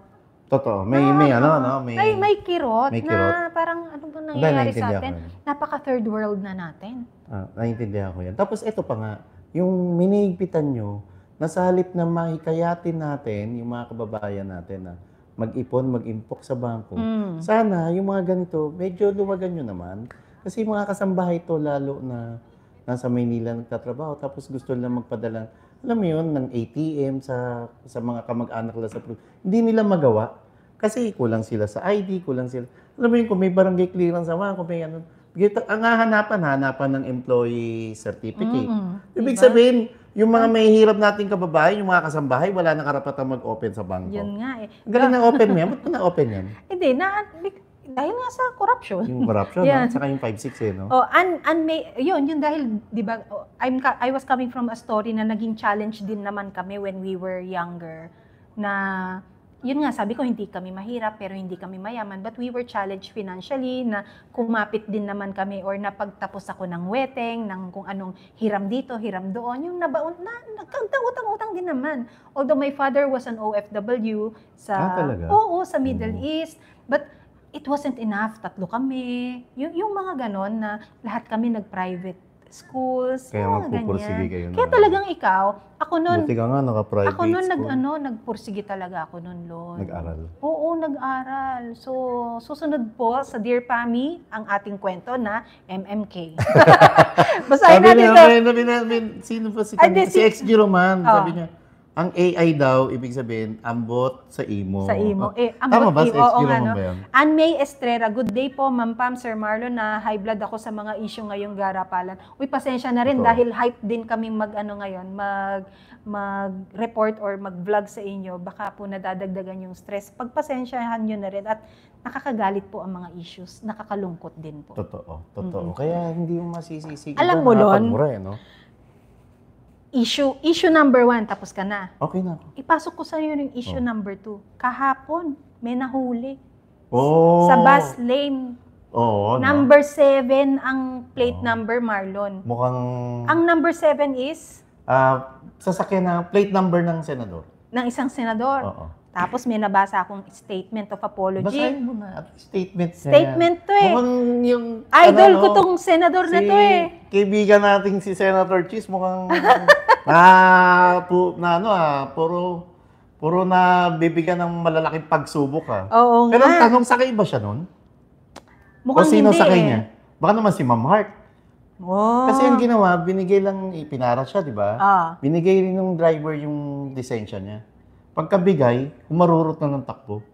Totoo. May, may ano, no? May, may, may kirot, may kirot. na parang ano ba nangyayari sa atin? Napaka third world na natin. Ah, naiintindihan ko yan. Tapos ito pa nga, yung minigpitan nyo, nasa halip na mahikayatin natin, yung mga kababayan natin na mag-ipon, mag-impok sa bangko. Mm. Sana yung mga ganito, medyo luwagan nyo naman. Kasi mga kasambahay to lalo na nasa Maynila nagtatrabaho tapos gusto lang magpadala alam mo yun, ng ATM sa, sa mga kamag-anak nila sa probinsya. Hindi nila magawa kasi kulang sila sa ID, kulang sila. Alam mo yun, kung may barangay clearance naman, kung may ano, ang hahanapan, hanapan ng employee certificate. Mm-hmm. Ibig diba? sabihin, yung mga may hirap nating kababayan, yung mga kasambahay, wala na karapatang mag-open sa bangko. Yun nga eh. Galing na open mo yan. Ba't na open yan? Hindi, na, dahil nga sa corruption. Yung corruption, yeah. at saka yung 5-6 eh, no? Oh, and, and may, yun, yun dahil, di ba, oh, I'm, I was coming from a story na naging challenge din naman kami when we were younger na yun nga, sabi ko, hindi kami mahirap pero hindi kami mayaman. But we were challenged financially na kumapit din naman kami or napagtapos ako ng weteng, ng kung anong hiram dito, hiram doon. Yung nabaon na, nagkautang-utang-utang din naman. Although my father was an OFW sa... Ah, Oo, sa Middle mm. East. But it wasn't enough. Tatlo kami. Yung, yung mga ganon na lahat kami nag-private schools, Kaya mga magpupursige kayo Kaya ano. talagang ikaw, ako noon... Buti ka nga, naka-private ako noon, nag, school. ano, nagpursige talaga ako noon, Lon. Nag-aral. Oo, nag-aral. So, susunod po sa Dear Pami, ang ating kwento na MMK. Basahin Sabi natin niya, ito. may- sabi namin, sino pa si, Ay, di, si si- XG Roman? Sabi Oh. niya, ang AI daw, ibig sabihin, ambot sa imo. Sa imo. Ah, eh, ambot Tama ba? Imo, oo, ano. ba yan? Anne May Estrera, good day po, Ma'am Pam, Sir Marlon, na high blood ako sa mga issue ngayong garapalan. Uy, pasensya na rin Ito. dahil hype din kaming mag, ano ngayon, mag, mag-report or mag-vlog sa inyo. Baka po nadadagdagan yung stress. Pagpasensyahan nyo na rin at nakakagalit po ang mga issues. Nakakalungkot din po. Totoo. Totoo. Mm-hmm. Kaya hindi mo masisisi. Alam mo, Lon, eh, no? issue, issue number one, tapos ka na. Okay na Ipasok ko sa iyo yung issue oh. number two. Kahapon, may nahuli. Oh. Sa bus lane. Oo. Oh, number no? seven ang plate oh. number, Marlon. Mukhang... Ang number seven is? Uh, sasakyan na plate number ng senador. Ng isang senador. Oo. Oh, oh. Tapos may nabasa akong statement of apology. Basahin mo na. Statement na Statement to eh. Mukhang yung... Idol ano, ko tong senador si na to eh. Kaibigan nating si Senator Cheese mukhang... na, pu, na ano ah, puro... Puro na bibigyan ng malalaking pagsubok ah. Oo Pero nga. Pero ang tanong, sakay ba siya nun? Mukhang o sino hindi kanya? eh. Baka naman si Ma'am Hart. Oh. Kasi yung ginawa, binigay lang, ipinara siya, di ba? Ah. Binigay rin ng driver yung lisensya niya pagkabigay, umarurot na ng takbo.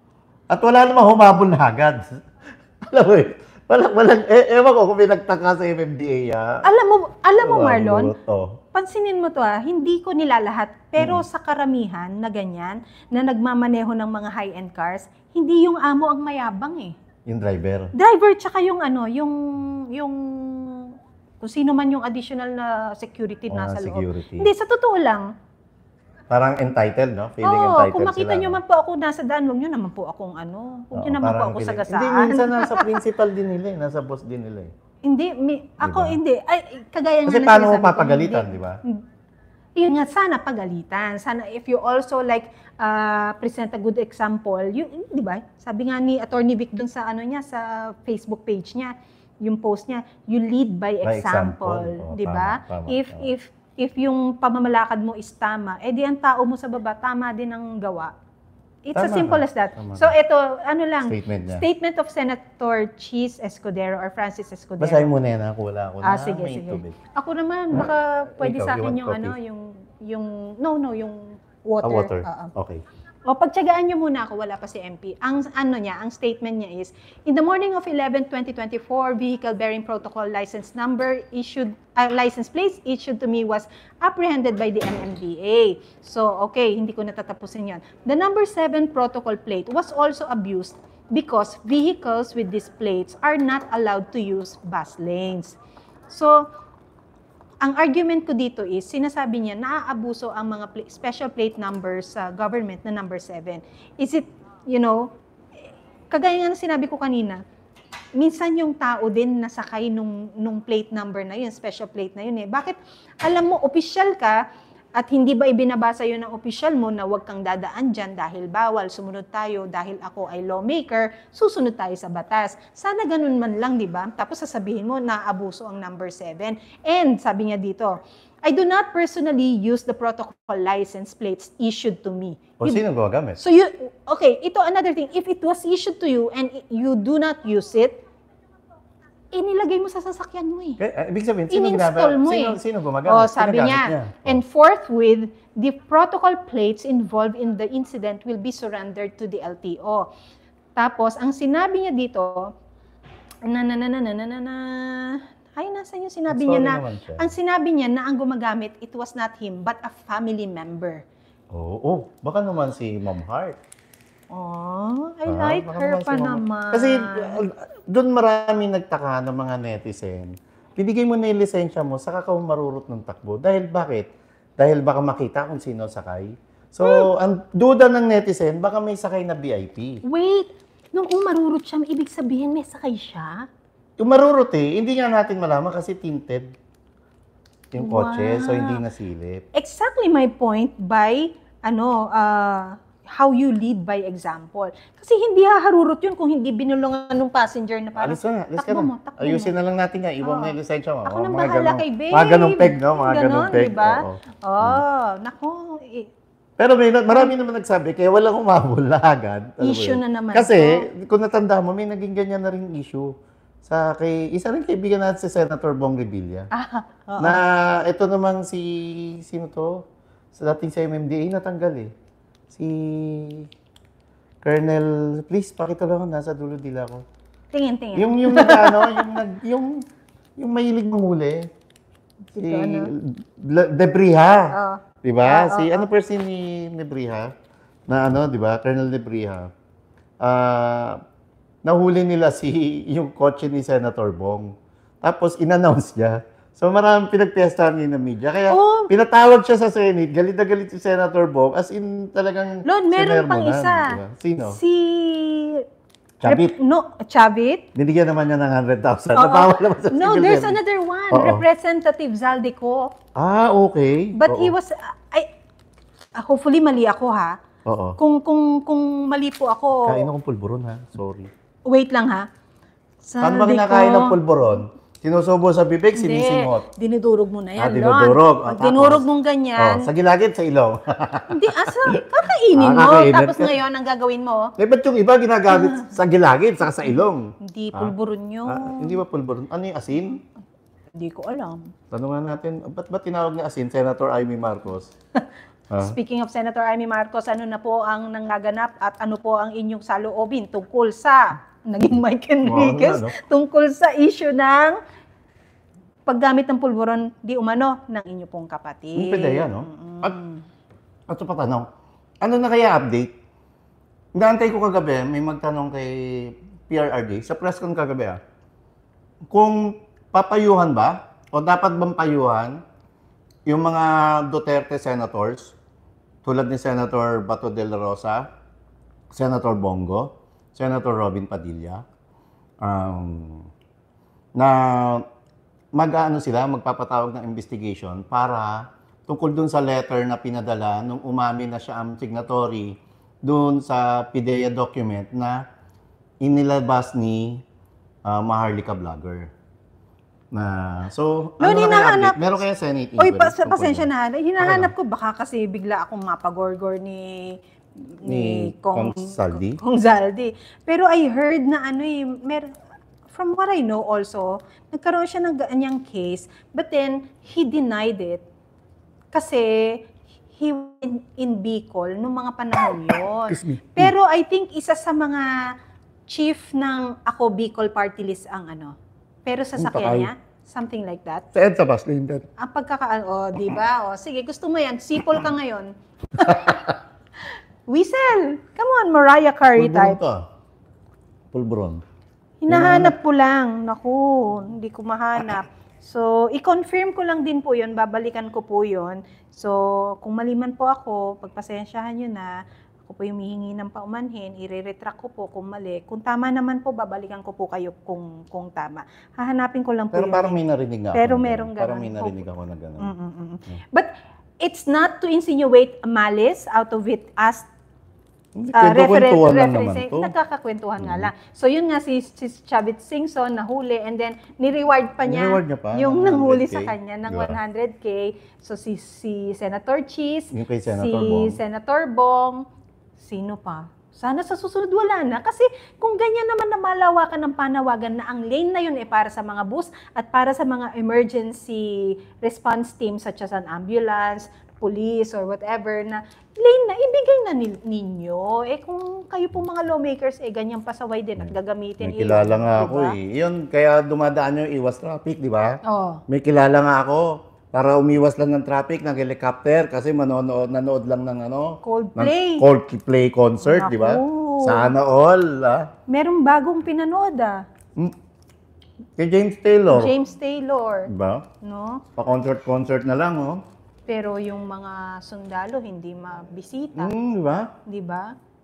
At wala namang humabol na agad. Alam mo eh, walang, walang, e, eh, ewan ko kung pinagtaka sa MMDA ah. Alam mo, alam mo Marlon, oh. pansinin mo to ah, hindi ko nilalahat, pero hmm sa karamihan na ganyan, na nagmamaneho ng mga high-end cars, hindi yung amo ang mayabang eh. Yung driver. Driver, tsaka yung ano, yung, yung kung sino man yung additional na security oh, nasa security. loob. Hindi, sa totoo lang, Parang entitled, no? Feeling oh, entitled kung makita sila, nyo man po ako nasa daan, huwag nyo naman po akong ano. Huwag nyo naman po ako feeling. gasaan. Hindi, minsan nasa principal din nila eh. Nasa boss din nila eh. Hindi, mi, ako diba? hindi. Ay, kagaya nga Kasi na paano mo papagalitan, di ba? Hmm. Yun nga, sana pagalitan. Sana if you also like uh, present a good example, yun, di ba? Sabi nga ni Attorney Vic dun sa ano niya, sa Facebook page niya, yung post niya, you lead by example, by example. Oh, di ba? If, tama. if if yung pamamalakad mo is tama, eh ang tao mo sa baba, tama din ang gawa. It's tama as simple ka. as that. Tama so ito, ano lang, statement, niya. statement of Senator Cheese Escudero or Francis Escudero. Basahin mo na yan, wala ako na. Ah, sige, sige. Tubig. Ako naman, baka pwede Ikaw, sa akin yung coffee? ano, yung, yung, no, no, yung water. Ah, water. Uh-uh. Okay. O pagtsagaan niyo muna ako, wala pa si MP. Ang ano niya, ang statement niya is, in the morning of 11, 2024, vehicle bearing protocol license number issued, uh, license plates issued to me was apprehended by the MMDA. So, okay, hindi ko natatapusin yon. The number 7 protocol plate was also abused because vehicles with these plates are not allowed to use bus lanes. So, ang argument ko dito is, sinasabi niya, naaabuso ang mga pl- special plate numbers sa uh, government na number 7. Is it, you know, kagaya nga ng sinabi ko kanina, minsan yung tao din nasakay nung, nung plate number na yun, special plate na yun eh. Bakit, alam mo, official ka, at hindi ba ibinabasa yun ng opisyal mo na huwag kang dadaan dyan dahil bawal, sumunod tayo dahil ako ay lawmaker, susunod tayo sa batas. Sana ganun man lang, di ba? Tapos sasabihin mo na abuso ang number 7. And sabi niya dito, I do not personally use the protocol license plates issued to me. O you, sino gumagamit? So you, okay, ito another thing. If it was issued to you and you do not use it, inilagay mo sa sasakyan mo eh. Uh, ibig sabihin, sino, ginaba, sino, eh. sino gumagamit? Oh, sabi niya, niya, oh. and forthwith, the protocol plates involved in the incident will be surrendered to the LTO. Tapos, ang sinabi niya dito, na na na na na na na na ay nasa yung sinabi niya na ang sinabi niya na ang gumagamit it was not him but a family member. Oo, oh, oh, baka naman si Mom Hart. Oh, I ah, like her pa naman. Kasi uh, doon marami nagtaka ng mga netizen. Bibigay mo na yung lisensya mo, saka ka marurot ng takbo. Dahil bakit? Dahil baka makita kung sino sakay. So, hmm. ang duda ng netizen, baka may sakay na VIP. Wait! Nung umarurot siya, ibig sabihin may sakay siya? Umarurot eh. Hindi nga natin malaman kasi tinted yung wow. so hindi nasilip. Exactly my point by, ano, uh, how you lead by example. Kasi hindi haharurot yun kung hindi binulungan ng passenger na parang, Alis na, alis ka mo, takbo Ayusin mo. na lang natin yan. Iwan mo yung lisensya mo. Ako nang bahala kay babe. Mga ganong peg, no? Mga ganong peg. Diba? Oo. Oh, nako. eh, Pero may, marami naman nagsabi, kaya wala humabol na agad. Issue na naman Kasi, kung natanda mo, may naging ganyan na rin issue sa kay isa rin kaibigan natin si Senator Bong Revilla. Ah, oo. Na ito namang si sino to? Sa dating sa MMDA natanggal eh. Si Colonel, please pakitulungan nasa dulo dila ko. Tingin, tingin. Yung yung ano, yung nag yung yung mahilig manguli. Si ano? Debriha. Oo. 'Di ba? Oh, si oh, ano person ni Nebriha na ano, 'di ba? Colonel Nebriha. Ah, uh, nahuli nila si yung kotse ni Senator Bong. Tapos inannounce niya So maraming pinagpiestahan ngayon ng media. Kaya oh. pinatawag siya sa Senate, galit na galit si Senator Bong, as in talagang Lord, meron pang na, isa. Diba? Sino? Si... Chabit. Rep- no, Chavit. Binigyan naman niya ng 100,000. Nabawa naman sa No, there's Senate. another one. Oo. Representative Zaldico. Ah, okay. But Oo. he was... I, ah, hopefully mali ako ha. Oo. Kung, kung, kung mali po ako... Kain akong pulburon ha. Sorry. Wait lang ha. Saan ba kinakain ng pulburon? Sinusubo sa bibig, sinisingot. Hindi, dinudurog mo na ah, yan. Ah, dinudurog. Pag ah, dinurog mong ganyan. Oh, sa gilagid, sa ilong. hindi, asa, kakainin ah, mo. kakainin. Tapos ngayon, ang gagawin mo. Eh, ba't yung iba ginagamit sa gilagid, saka sa ilong? Hindi, pulburon yun. Ah, hindi ba pulburon? Ano yung asin? Hindi ko alam. Tanungan natin, ba't ba tinawag na asin, Senator Amy Marcos? Speaking of Senator Amy Marcos, ano na po ang nangaganap at ano po ang inyong saloobin tungkol sa naging Mike Enriquez wow, ano? tungkol sa issue ng paggamit ng pulboron di umano ng inyo pong kapatid. Yung yan, no? Mm-hmm. At, at sa patanaw, ano na kaya update? Naantay ko kagabi, may magtanong kay PRRD, sa press con kagabi ah, kung papayuhan ba o dapat bang payuhan yung mga Duterte senators tulad ni Senator Bato de la Rosa, Senator Bongo, Senator Robin Padilla, um, na mag-ano sila, magpapatawag ng investigation para tungkol dun sa letter na pinadala nung umamin na siya ang signatory dun sa PIDEA document na inilabas ni uh, ah, Maharlika Vlogger. Na, so, Lord, ano hinahanap, Meron kaya Senate Oy, pa, pasensya na. Ano, hinahanap ano? ko, baka kasi bigla akong mapagorgor ni ni, ni Kong, Kong Zaldi. Kong Zaldi. Pero I heard na ano eh, meron, from what I know also, nagkaroon siya ng ganyang case, but then he denied it kasi he in, in Bicol noong mga panahon yon. Pero I think isa sa mga chief ng ako Bicol party list ang ano. Pero sa sakyan niya, something like that. Sa EDSA bus, name that. Ang pagkaka, o, oh, di ba? O, oh, sige, gusto mo yan. Sipol ka ngayon. Whistle! Come on, Mariah Carey Pulburon type. Ka. Pulburon. Hinahanap hmm. ko lang. Naku, hindi ko mahanap. So, i-confirm ko lang din po yun. Babalikan ko po yun. So, kung maliman po ako, pagpasensyahan nyo na, ako po yung mihingi ng paumanhin, i-retract ko po kung mali. Kung tama naman po, babalikan ko po kayo kung kung tama. Hahanapin ko lang po Pero yun. parang may narinig ako. Pero meron merong ganun. Parang may narinig ako na ganun. Mm-mm-mm. But it's not to insinuate malice out of it as uh, ah, reference, referencing, naman to. nagkakakwentuhan mm-hmm. nga mm. lang. So yun nga si, si Chavit Singson nahuli and then ni-reward pa niya, niya pa, yung nanghuli sa kanya ng diba? 100k. So si si Senator Cheese, yung kay Senator si Bong. Senator Bong, sino pa? Sana sa susunod wala na kasi kung ganyan naman na malawakan ng panawagan na ang lane na yun ay para sa mga bus at para sa mga emergency response team such as an ambulance, police or whatever na lane na, ibigay na ninyo. Eh kung kayo po mga lawmakers, eh ganyan pasaway din at gagamitin. May kilala nga diba? ako eh. Yun, kaya dumadaan yung iwas traffic, di ba? Oh. May kilala nga ako para umiwas lang ng traffic ng helicopter kasi manonood nanood lang ng ano Coldplay ng Coldplay concert di ba sana all ah. merong bagong pinanood ah hmm. Kay James Taylor. James Taylor. Diba? No? Pa-concert-concert na lang, oh. Pero yung mga sundalo hindi mabisita. Mm, di ba? Di ba?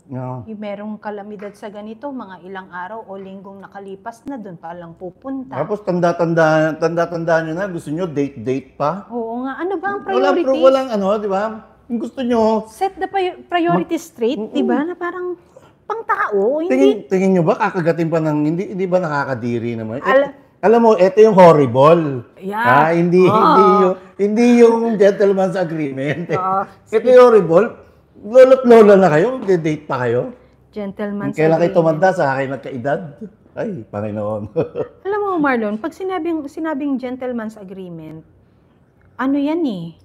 No. Yung merong kalamidad sa ganito, mga ilang araw o linggong nakalipas na doon pa lang pupunta. Tapos tanda-tanda, tanda-tanda niyo na, gusto niyo date-date pa? Oo nga, ano ba ang priorities? Wala, pro, walang ano, di ba? Kung gusto niyo... Set the priority straight, di ba? Na parang pang tao, hindi... Tingin, tingin nyo ba kakagatin pa ng, hindi, hindi ba nakakadiri naman? Eh, Ala, alam mo, ito yung horrible. Yeah. Ha? Ah, hindi, oh. hindi, yung, hindi yung gentleman's agreement. Oh. ito yung horrible. Lolo't lola na kayo, date pa kayo. Gentleman's Kailan agreement. kayo tumanda sa akin nagkaedad? Ay, Panginoon. Alam mo, Marlon, pag sinabing, sinabing gentleman's agreement, ano yan eh?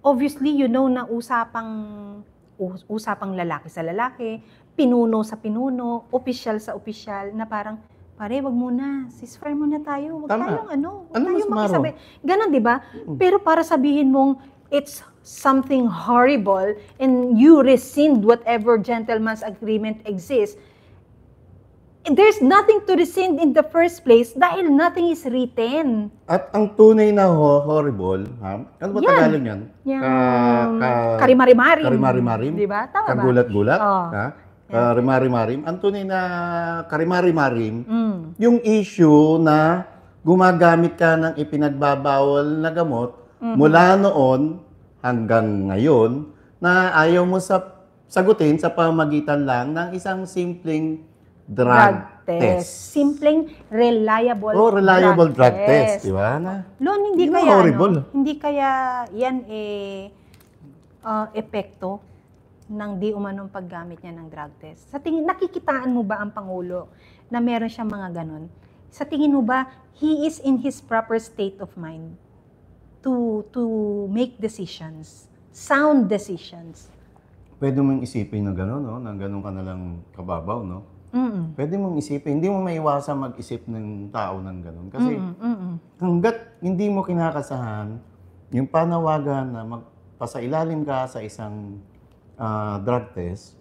Obviously, you know na usapang usapang lalaki sa lalaki, pinuno sa pinuno, official sa official, na parang pare, wag muna, ceasefire muna tayo, wag Tama. tayong ano, wag ano tayong makisabi. Ganon, di ba? Mm. Pero para sabihin mong, it's something horrible and you rescind whatever gentleman's agreement exists, there's nothing to rescind in the first place dahil nothing is written. At ang tunay na ho, horrible, ha? ano ba yan. Tagalog yan? Yan. Ka, ka, karimarimarim. Karimarimarim. Di ba? Tama Kagulat-gulat. Oh. Ha? karimari ah, mm. marim ang tunay na karimari-marim, mm. yung issue na gumagamit ka ng ipinagbabawal na gamot mm-hmm. mula noon hanggang ngayon na ayaw mo sa sagutin sa pamagitan lang ng isang simpleng drug, drug test. test. Simpleng reliable oh, reliable drug, drug test. test. Di ba? Na, Lon, hindi, hindi kaya, ano, hindi kaya yan eh, uh, epekto ng di umanong paggamit niya ng drug test? Sa tingin, nakikitaan mo ba ang Pangulo na meron siya mga ganun? Sa tingin mo ba, he is in his proper state of mind to, to make decisions, sound decisions? Pwede mong isipin na ganun, no? na ganun ka nalang kababaw, no? Mm-mm. Pwede mong isipin, hindi mo maiwasan mag-isip ng tao ng ganun. Kasi Mm-mm. Mm-mm. hanggat hindi mo kinakasahan yung panawagan na magpasailalim ka sa isang uh, drug test,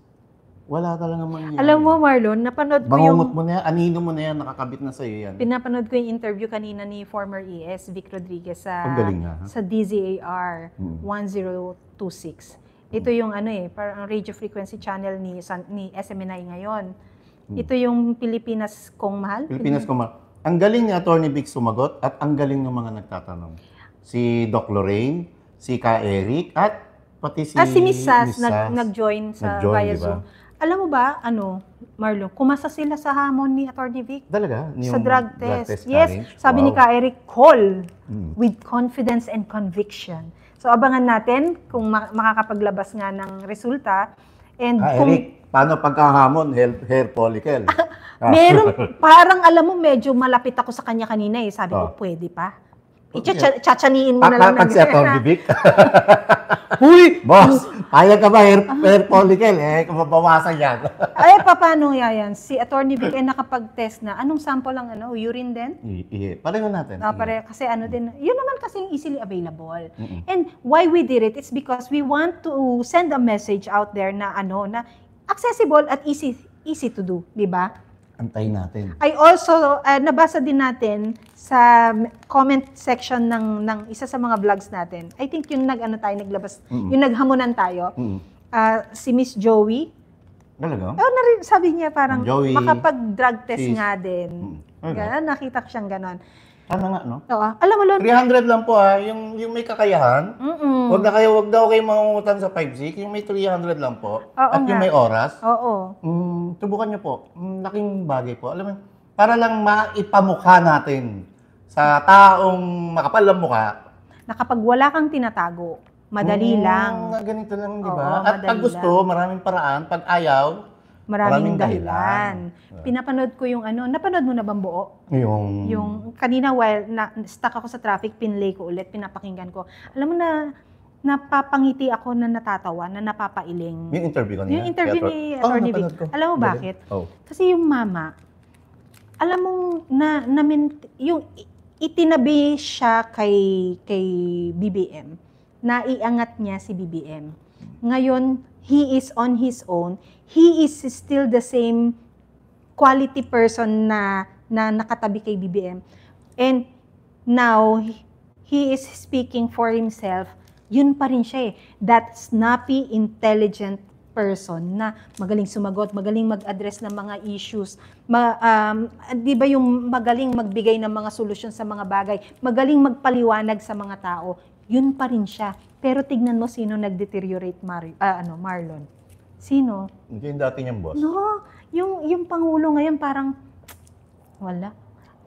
wala talaga mangyayari. Alam mo, Marlon, napanood ko yung... Bangungot mo na yan, anino mo na yan, nakakabit na sa'yo yan. Pinapanood ko yung interview kanina ni former ES Vic Rodriguez sa, nga, sa DZAR hmm. 1026. Ito yung ano eh, parang radio frequency channel ni, ni SMNI ngayon. Hmm. Ito yung Pilipinas Kong Mahal. Pilipinas Kong Mahal. Ang galing ni Attorney Vic sumagot at ang galing ng mga nagtatanong. Si Doc Lorraine, si Ka Eric, at Pati si, ah, si Miss Sass, nag, nag-join sa nag-join, via diba? Zoom. Alam mo ba, ano, Marlo, kumasa sila sa hamon ni Atty. Vic. Talaga? Yung sa drug test. Drug test yes, sabi wow. ni Ka Eric, call hmm. with confidence and conviction. So abangan natin kung makakapaglabas nga ng resulta. And ah, kung, Eric, paano pagkahamon, hair, hair follicle? Meron, parang alam mo, medyo malapit ako sa kanya kanina eh. Sabi oh. ko, pwede pa. Chachaniin mo ah, na lang. Pag si Atty. Vic. Huy! Boss, payag ka ba hair, hair ah. follicle? Eh, mabawasan yan. Ay, paano nga yan? Si Atty. Vic ay nakapag-test na. Anong sample ang ano? Urine din? Iye. Pareho natin. Ah, pare, kasi ano din. Yun naman kasi easily available. Mm-mm. And why we did it, it's because we want to send a message out there na ano, na accessible at easy easy to do, di ba? antayin natin. I also, uh, nabasa din natin sa comment section ng, ng isa sa mga vlogs natin. I think yung nag-ano tayo, naglabas, mm yung naghamunan tayo, mm uh, si Miss Joey. Talaga? Oh, narin, sabi niya parang Joey, makapag-drug test She's, nga din. mm Okay. Ganun, nakita ko siyang ganon. Ano nga, no? Oo. Alam mo, Lon. 300 lang po, ha? Ah. Yung, yung may kakayahan. Mm-mm. Huwag na kayo, huwag daw kayo mangungutang sa 5G. Yung may 300 lang po. Oo at nga. yung may oras. Oo. Mm, tubukan niyo po. Mm, laking bagay po. Alam mo, para lang maipamukha natin sa taong makapal ang mukha. Na kapag wala kang tinatago, madali mm, lang. Ganito lang, di ba? At pag gusto, lang. maraming paraan. Pag ayaw, maraming, maraming dahilan. dahilan. Pinapanood ko yung ano, napanood mo na bang buo? Yung... Yung kanina while na, stuck ako sa traffic, pinlay ko ulit, pinapakinggan ko. Alam mo na, napapangiti ako na natatawa, na napapailing. Yung interview ko niya? Yung interview ni Attorney oh, Vic. Alam mo bakit? Oh. Kasi yung mama, alam mo na, na yung itinabi siya kay, kay BBM. Naiangat niya si BBM. Ngayon, he is on his own he is still the same quality person na, na nakatabi kay BBM. And now, he is speaking for himself. Yun pa rin siya eh. That snappy, intelligent person na magaling sumagot, magaling mag-address ng mga issues, ma, um, di ba yung magaling magbigay ng mga solusyon sa mga bagay, magaling magpaliwanag sa mga tao, yun pa rin siya. Pero tignan mo sino nag-deteriorate Mar- uh, ano, Marlon. Sino? Yung dati niyang boss. No, yung yung pangulo ngayon parang wala.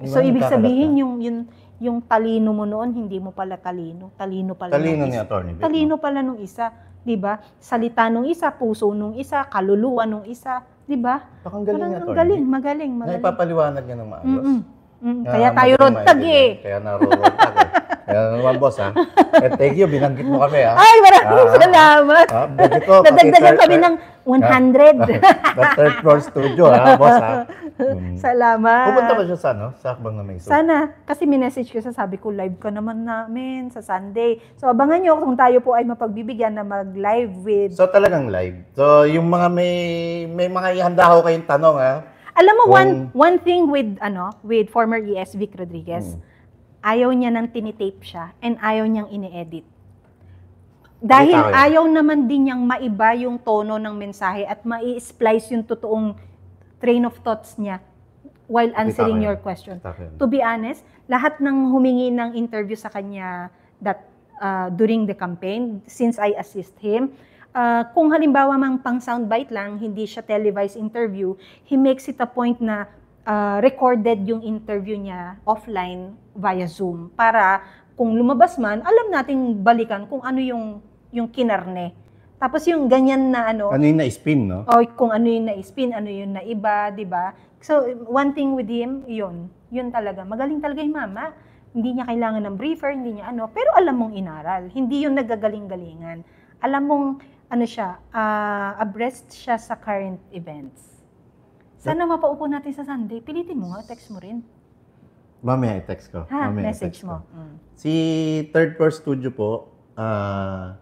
Yung so ibig sabihin na. yung yung yung talino mo noon hindi mo pala talino. Talino pala talino ni attorney. Talino pala nung isa, 'di ba? Salita nung isa, puso nung isa, kaluluwa nung isa, 'di ba? Parang galing ni attorney. Galing, magaling, magaling. Naipapaliwanag niya ng maayos. Mm-mm. Mm, kaya tayo road eh. Kaya na road eh. Yan naman, boss, ha? And eh, thank you, binanggit mo kami, ha? Ay, maraming ah, salamat. Ah, ko, Nadagdagan kami ng 100. the third floor studio, ha, boss, ha? Mm. Salamat. Pupunta ba siya sa, no? Sa Akbang na Maiso? Sana. Kasi minessage ko siya, sabi ko, live ka naman namin sa Sunday. So, abangan nyo kung tayo po ay mapagbibigyan na mag-live with... So, talagang live. So, yung mga may, may mga ihanda ho kayong tanong, ha? Alam mo, kung... one, one thing with, ano, with former ES Rodriguez, hmm Ayaw niya nang tinitape siya and ayaw niyang ini-edit. Dahil ayaw naman din niyang maiba yung tono ng mensahe at mai-splice yung totoong train of thoughts niya while answering your question. To be honest, lahat ng humingi ng interview sa kanya that uh, during the campaign, since I assist him, uh, kung halimbawa mang pang soundbite lang, hindi siya televised interview, he makes it a point na uh, recorded yung interview niya offline via Zoom para kung lumabas man, alam nating balikan kung ano yung yung kinarne. Tapos yung ganyan na ano. Ano yung na-spin, no? O kung ano yung na-spin, ano yung naiba, di ba? So, one thing with him, yun. Yun talaga. Magaling talaga yung mama. Hindi niya kailangan ng briefer, hindi niya ano. Pero alam mong inaral. Hindi yung nagagaling-galingan. Alam mong, ano siya, uh, abreast siya sa current events. Sana mapaupo natin sa Sunday. Pilitin mo nga, text mo rin. Mamaya i-text ko. Ha, Mamaya message i-text ko. mo. Mm. Si Third Floor Studio po, ah,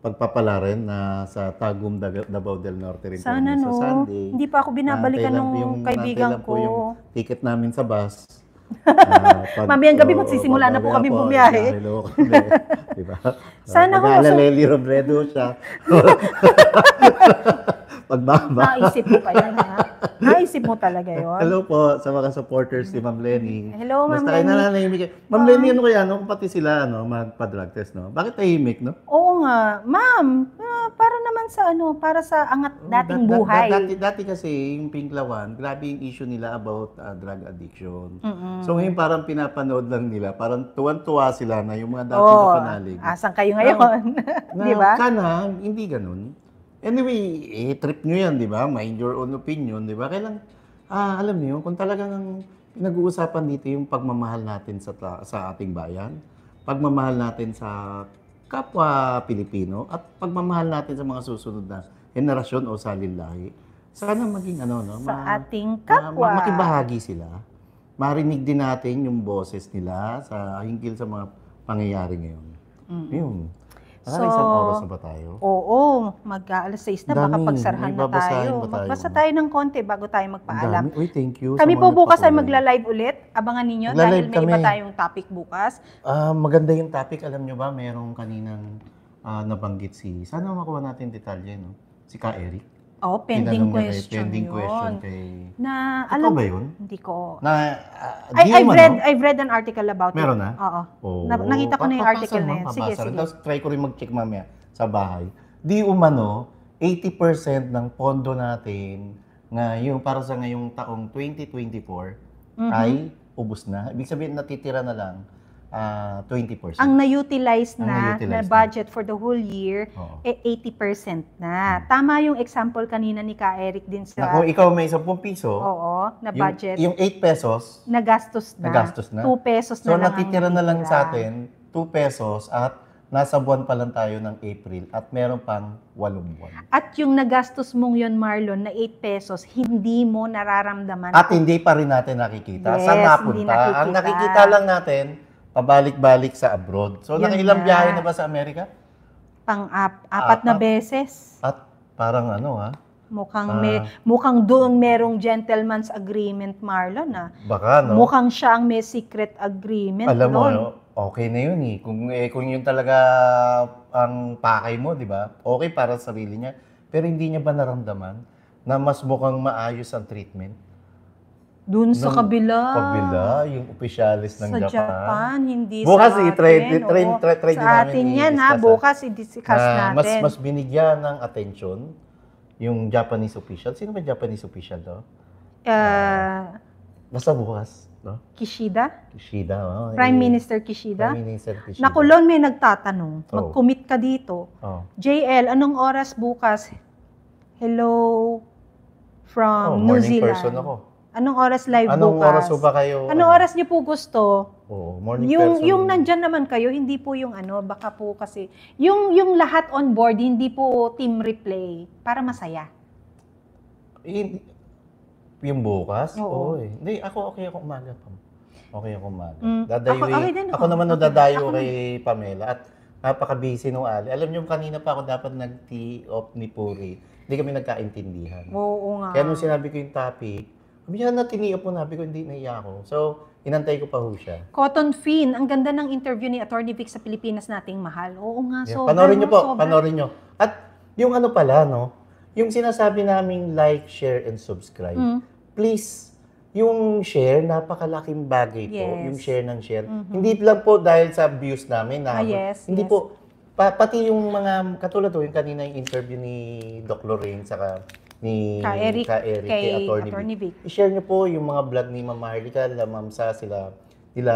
pagpapala rin na sa Tagum Davao del Norte rin po Sana no. sa Sunday. Hindi pa ako binabalikan ng yung- kaibigan nantay po yung ko. ticket namin sa bus. Ah, pag- Mamayang gabi, oo, oh, magsisimula na po mamaya kami bumiyahe. lalalo ko diba? Sana ko- Mag-aalaleli Robredo siya. Pagbaba. Naisip mo pa yan, ha? Naisip mo talaga yon. Hello po sa mga supporters ni Ma'am Lenny. Hello, Ma'am Lenny. Basta nananahimik. Ma'am Lenny, ano kaya, no? Kung pati sila, ano, magpa-drug test, no? Bakit tahimik, no? Oo nga. Ma'am, ah, para naman sa, ano, para sa angat oh, dating buhay. Da, da, dati, dati kasi, yung Pink Lawan, grabe yung issue nila about uh, drug addiction. Mm-hmm. So ngayon, parang pinapanood lang nila. Parang tuwan-tuwa sila na yung mga dating oh, kapanalig. Asan kayo ngayon? Di ba? Kanang, hindi ganun. Anyway, eh, trip nyo yan, di ba? Mind your own opinion, di ba? Kailang, ah, alam niyo kung talagang ang pinag-uusapan dito yung pagmamahal natin sa, sa ating bayan, pagmamahal natin sa kapwa Pilipino, at pagmamahal natin sa mga susunod na henerasyon o salinlahi, sana maging ano, no? Ma, sa ating kapwa. Ma, makibahagi sila. Marinig din natin yung boses nila sa hinggil sa mga pangyayari ngayon. Mm. Yun. Alam, ah, so, isang oras na ba tayo? Oo, mag-aalas 6 na, Daming, baka pagsarhan na tayo. tayo. Magbasa tayo ng konti bago tayo magpaalam. Uy, thank you. Kami po bukas ay magla-live ulit. Abangan ninyo dahil may kami. iba tayong topic bukas. Uh, maganda yung topic. Alam nyo ba, merong kaninang uh, nabanggit si... Sana makuha natin detalye, no? Si Ka Eric. Oh, pending Tinanong kay- question pending question kay... Na, Ikaw alam, ba yun? hindi ko. Na, ah, I, I've, read, no? I've read an article about Meron it. na? Oo. Oo. Oh. Na- nakita ko na yung article na ma'am, Sige, sige. Tapos try ko rin mag-check mamaya sa bahay. Di umano, 80% ng pondo natin ngayong para sa ngayong taong 2024 Mhm. ay ubus na. Ibig sabihin, natitira na lang uh, ah, 20%. Ang na-utilize na, na, budget na. for the whole year, Oo. eh 80% na. Hmm. Tama yung example kanina ni Ka Eric din sa... Na kung ikaw may 10 piso, Oo, na budget. Yung, yung 8 pesos, nagastos na. Nagastos na. 2 pesos so, na lang. So natitira na lang sa atin 2 pesos at nasa buwan pa lang tayo ng April at meron pang walong buwan. At yung nagastos mong yon Marlon, na 8 pesos, hindi mo nararamdaman. At hindi pa rin natin nakikita. Yes, Saan napunta? Nakikita. Ang nakikita lang natin, pabalik-balik sa abroad. So, Yan nakailang na. biyahe na ba sa Amerika? Pang apat, na beses. At parang ano ha? Ah. Mukhang ah. may, mukhang doon merong gentleman's agreement Marlon ah. Baka no. Mukhang siya ang may secret agreement Alam mo, nun. okay na yun eh. Kung eh, kung yun talaga ang pakay mo, 'di ba? Okay para sa sarili niya. Pero hindi niya ba naramdaman na mas mukhang maayos ang treatment? Doon sa ng, kabila. Kabila, yung officialis ng sa Japan. Japan. hindi Bukas sa atin. i-try, try, try, try sa atin yan ha, bukas i-discuss na natin. Mas, mas binigyan ng attention yung Japanese official. Sino ba Japanese official to? Uh, uh, basta bukas. No? Kishida? Kishida. Oh, eh. Prime Minister Kishida? Prime Minister Kishida. Nakulon may nagtatanong, oh. mag-commit ka dito. Oh. JL, anong oras bukas? Hello from oh, New Zealand. person ako. Anong oras live Anong bukas? oras po ba kayo? Anong ano? oras niyo po gusto? Oo, oh, morning yung, person. Yung nandyan naman kayo, hindi po yung ano, baka po kasi, yung, yung lahat on board, hindi po team replay, para masaya. In, yung bukas? Oo. Oo Hindi, ako okay ako umaga pa. Okay ako umaga. Mm, Dadayo, ako, eh. okay ako. ako naman okay, dadayo ako kay Pamela at napaka-busy nung Ali. Alam niyo, kanina pa ako dapat nag-tea off ni Puri. Hindi kami nagkaintindihan. Oo, oo nga. Kaya nung sinabi ko yung topic, kaya na tiniyak po nabi ko, hindi naiya ako. So, inantay ko pa ho siya. Cotton Finn, ang ganda ng interview ni Attorney Vic sa Pilipinas nating mahal. Oo nga, yeah. sobrang. Panorin niyo po, sobrang. panorin niyo. At yung ano pala, no? Yung sinasabi naming like, share, and subscribe. Mm. Please, yung share, napakalaking bagay yes. po. Yung share ng share. Mm-hmm. Hindi lang po dahil sa views namin. Na, ah, yes, hindi yes. po. Pa, pati yung mga, katulad po, yung kanina yung interview ni Doc Lorraine, saka ni Ka Eric, Ka Eric kay, kay Attorney, Attorney Vic. Vic. I-share niyo po yung mga blood ni Ma'am Harlika, la Ma'am Sa, sila, nila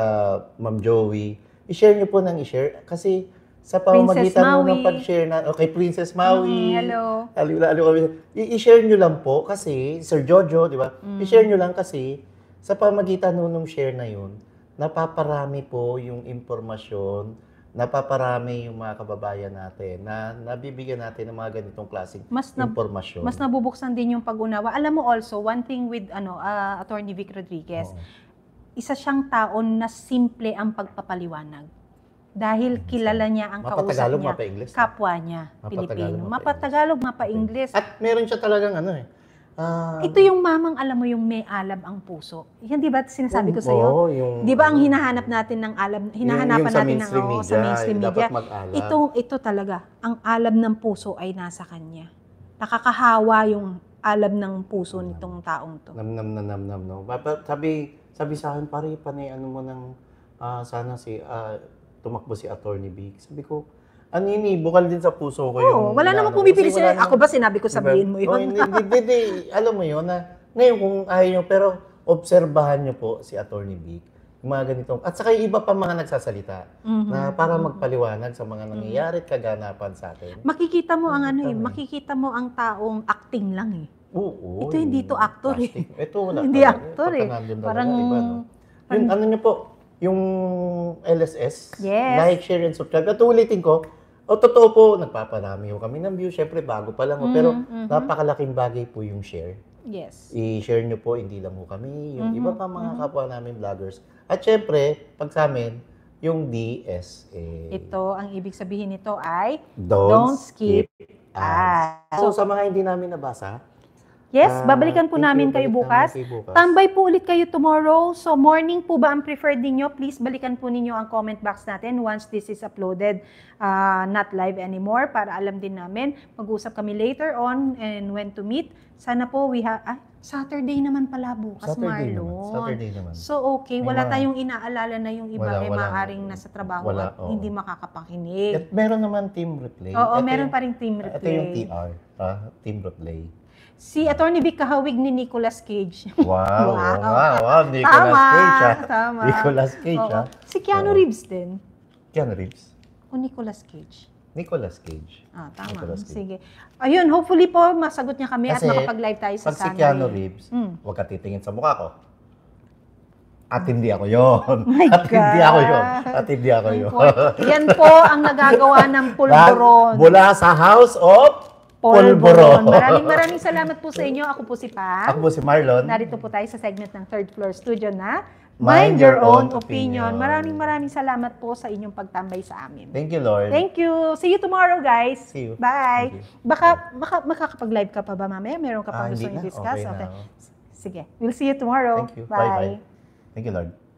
Ma'am Joey. I-share niyo po nang i-share kasi sa pamamagitan mo ng pag-share na, okay, Princess Maui. Mm, hello. Aliw na kami. I-share niyo lang po kasi, Sir Jojo, di ba? Mm. I-share niyo lang kasi, sa pamamagitan nun ng share na yun, napaparami po yung impormasyon napaparami yung mga kababayan natin na nabibigyan natin ng mga ganitong klaseng mas na, impormasyon. Mas nabubuksan din yung pag-unawa. Alam mo also, one thing with ano uh, Attorney Vic Rodriguez, Oo. isa siyang tao na simple ang pagpapaliwanag. Dahil kilala niya ang mapatagalog, kausap niya, kapwa niya, Pilipino. Mapatagalog, mapa-English. At meron siya talagang ano eh, Ah, Ito yung mamang alam mo yung may alab ang puso. Yan 'di ba sinasabi ko sa iyo? 'Di ba ang ano. hinahanap natin ng alab, hinahanap natin ng mainstream oo, sa mainstream media. dapat mag-alab. Ito ito talaga, ang alab ng puso ay nasa kanya. Nakakahawa yung alab ng puso nitong taong to. nam nam nam nam nam no. Sabi sabi sa akin pare panay ano mo nang, ah, sana si ah, tumakbo si Attorney Big. Sabi ko ano yun bukal din sa puso ko yung... Oo, wala namang pumipilit sila. Ako ba sinabi ko sabihin mo yun? Hindi, hindi, hindi. Alam mo yun na, ngayon kung ayaw nyo, pero obserbahan nyo po si Attorney Vic, mga ganitong, at saka iba pa mga nagsasalita mm-hmm. na para magpaliwanag sa mga nangyayari at kaganapan sa atin. Makikita mo ang ano eh, makikita mo ang taong acting lang eh. Oo. Ito hindi to actor eh. Ito wala. hindi actor eh. Parang, diba, no? yung ano nyo po, yung LSS, yes. like, share, and subscribe. At ulitin ko, o totoo po, nagpaparami ho kami ng view. Siyempre, bago pa lang Mm-hmm, pero mm-hmm. napakalaking bagay po yung share. Yes. I-share nyo po, hindi lang ho kami. Yung mm-hmm, iba pa mga mm-hmm. kapwa namin vloggers. At siyempre, pag sa amin, yung DSA. Ito, ang ibig sabihin nito ay Don't, don't skip ads. ads. so, sa mga hindi namin nabasa, Yes, ah, babalikan po namin kayo bukas. kayo bukas. Tambay po ulit kayo tomorrow. So morning po ba ang preferred ninyo? Please balikan po ninyo ang comment box natin once this is uploaded, uh, not live anymore, para alam din namin. Mag-usap kami later on and when to meet. Sana po we have... Ah, Saturday naman pala bukas, Saturday Marlon. Naman. Saturday naman. So okay, wala May tayong inaalala na yung iba wala, ay wala, maaring nasa trabaho wala, at oh. hindi makakapakinig. At meron naman team replay. Oo, ito meron pa rin team replay. Ito yung TR, uh, ah, team replay. Si Attorney Vic kahawig ni Nicolas Cage. Wow. wow. wow. wow. Nicolas tama, Cage. Ha? Ah. Tama. Nicolas Cage. Oo. Ha? Ah. Si Keanu Oo. Reeves din. Keanu Reeves. O Nicolas Cage. Nicolas Cage. Ah, tama. Nicolas Cage. Sige. Ayun, hopefully po masagot niya kami Kasi, at makapag-live tayo sa pag si Sunday. Keanu Reeves, mm. huwag ka titingin sa mukha ko. At hindi ako yon. Oh At hindi ako yon. At hindi ako yon. Yan po ang nagagawa ng pulburon. Mula sa House of Paul Polboron. Maraming maraming salamat po sa inyo. Ako po si Pam. Ako po si Marlon. Narito po tayo sa segment ng Third Floor Studio na Mind, Your, Own, opinion. opinion. Maraming maraming salamat po sa inyong pagtambay sa amin. Thank you, Lord. Thank you. See you tomorrow, guys. See you. Bye. You. Baka, baka makakapag-live ka pa ba mamaya? Meron ka pa ah, gusto i-discuss? Okay, okay. Sige. We'll see you tomorrow. Thank you. Bye. Bye-bye. Thank you, Lord.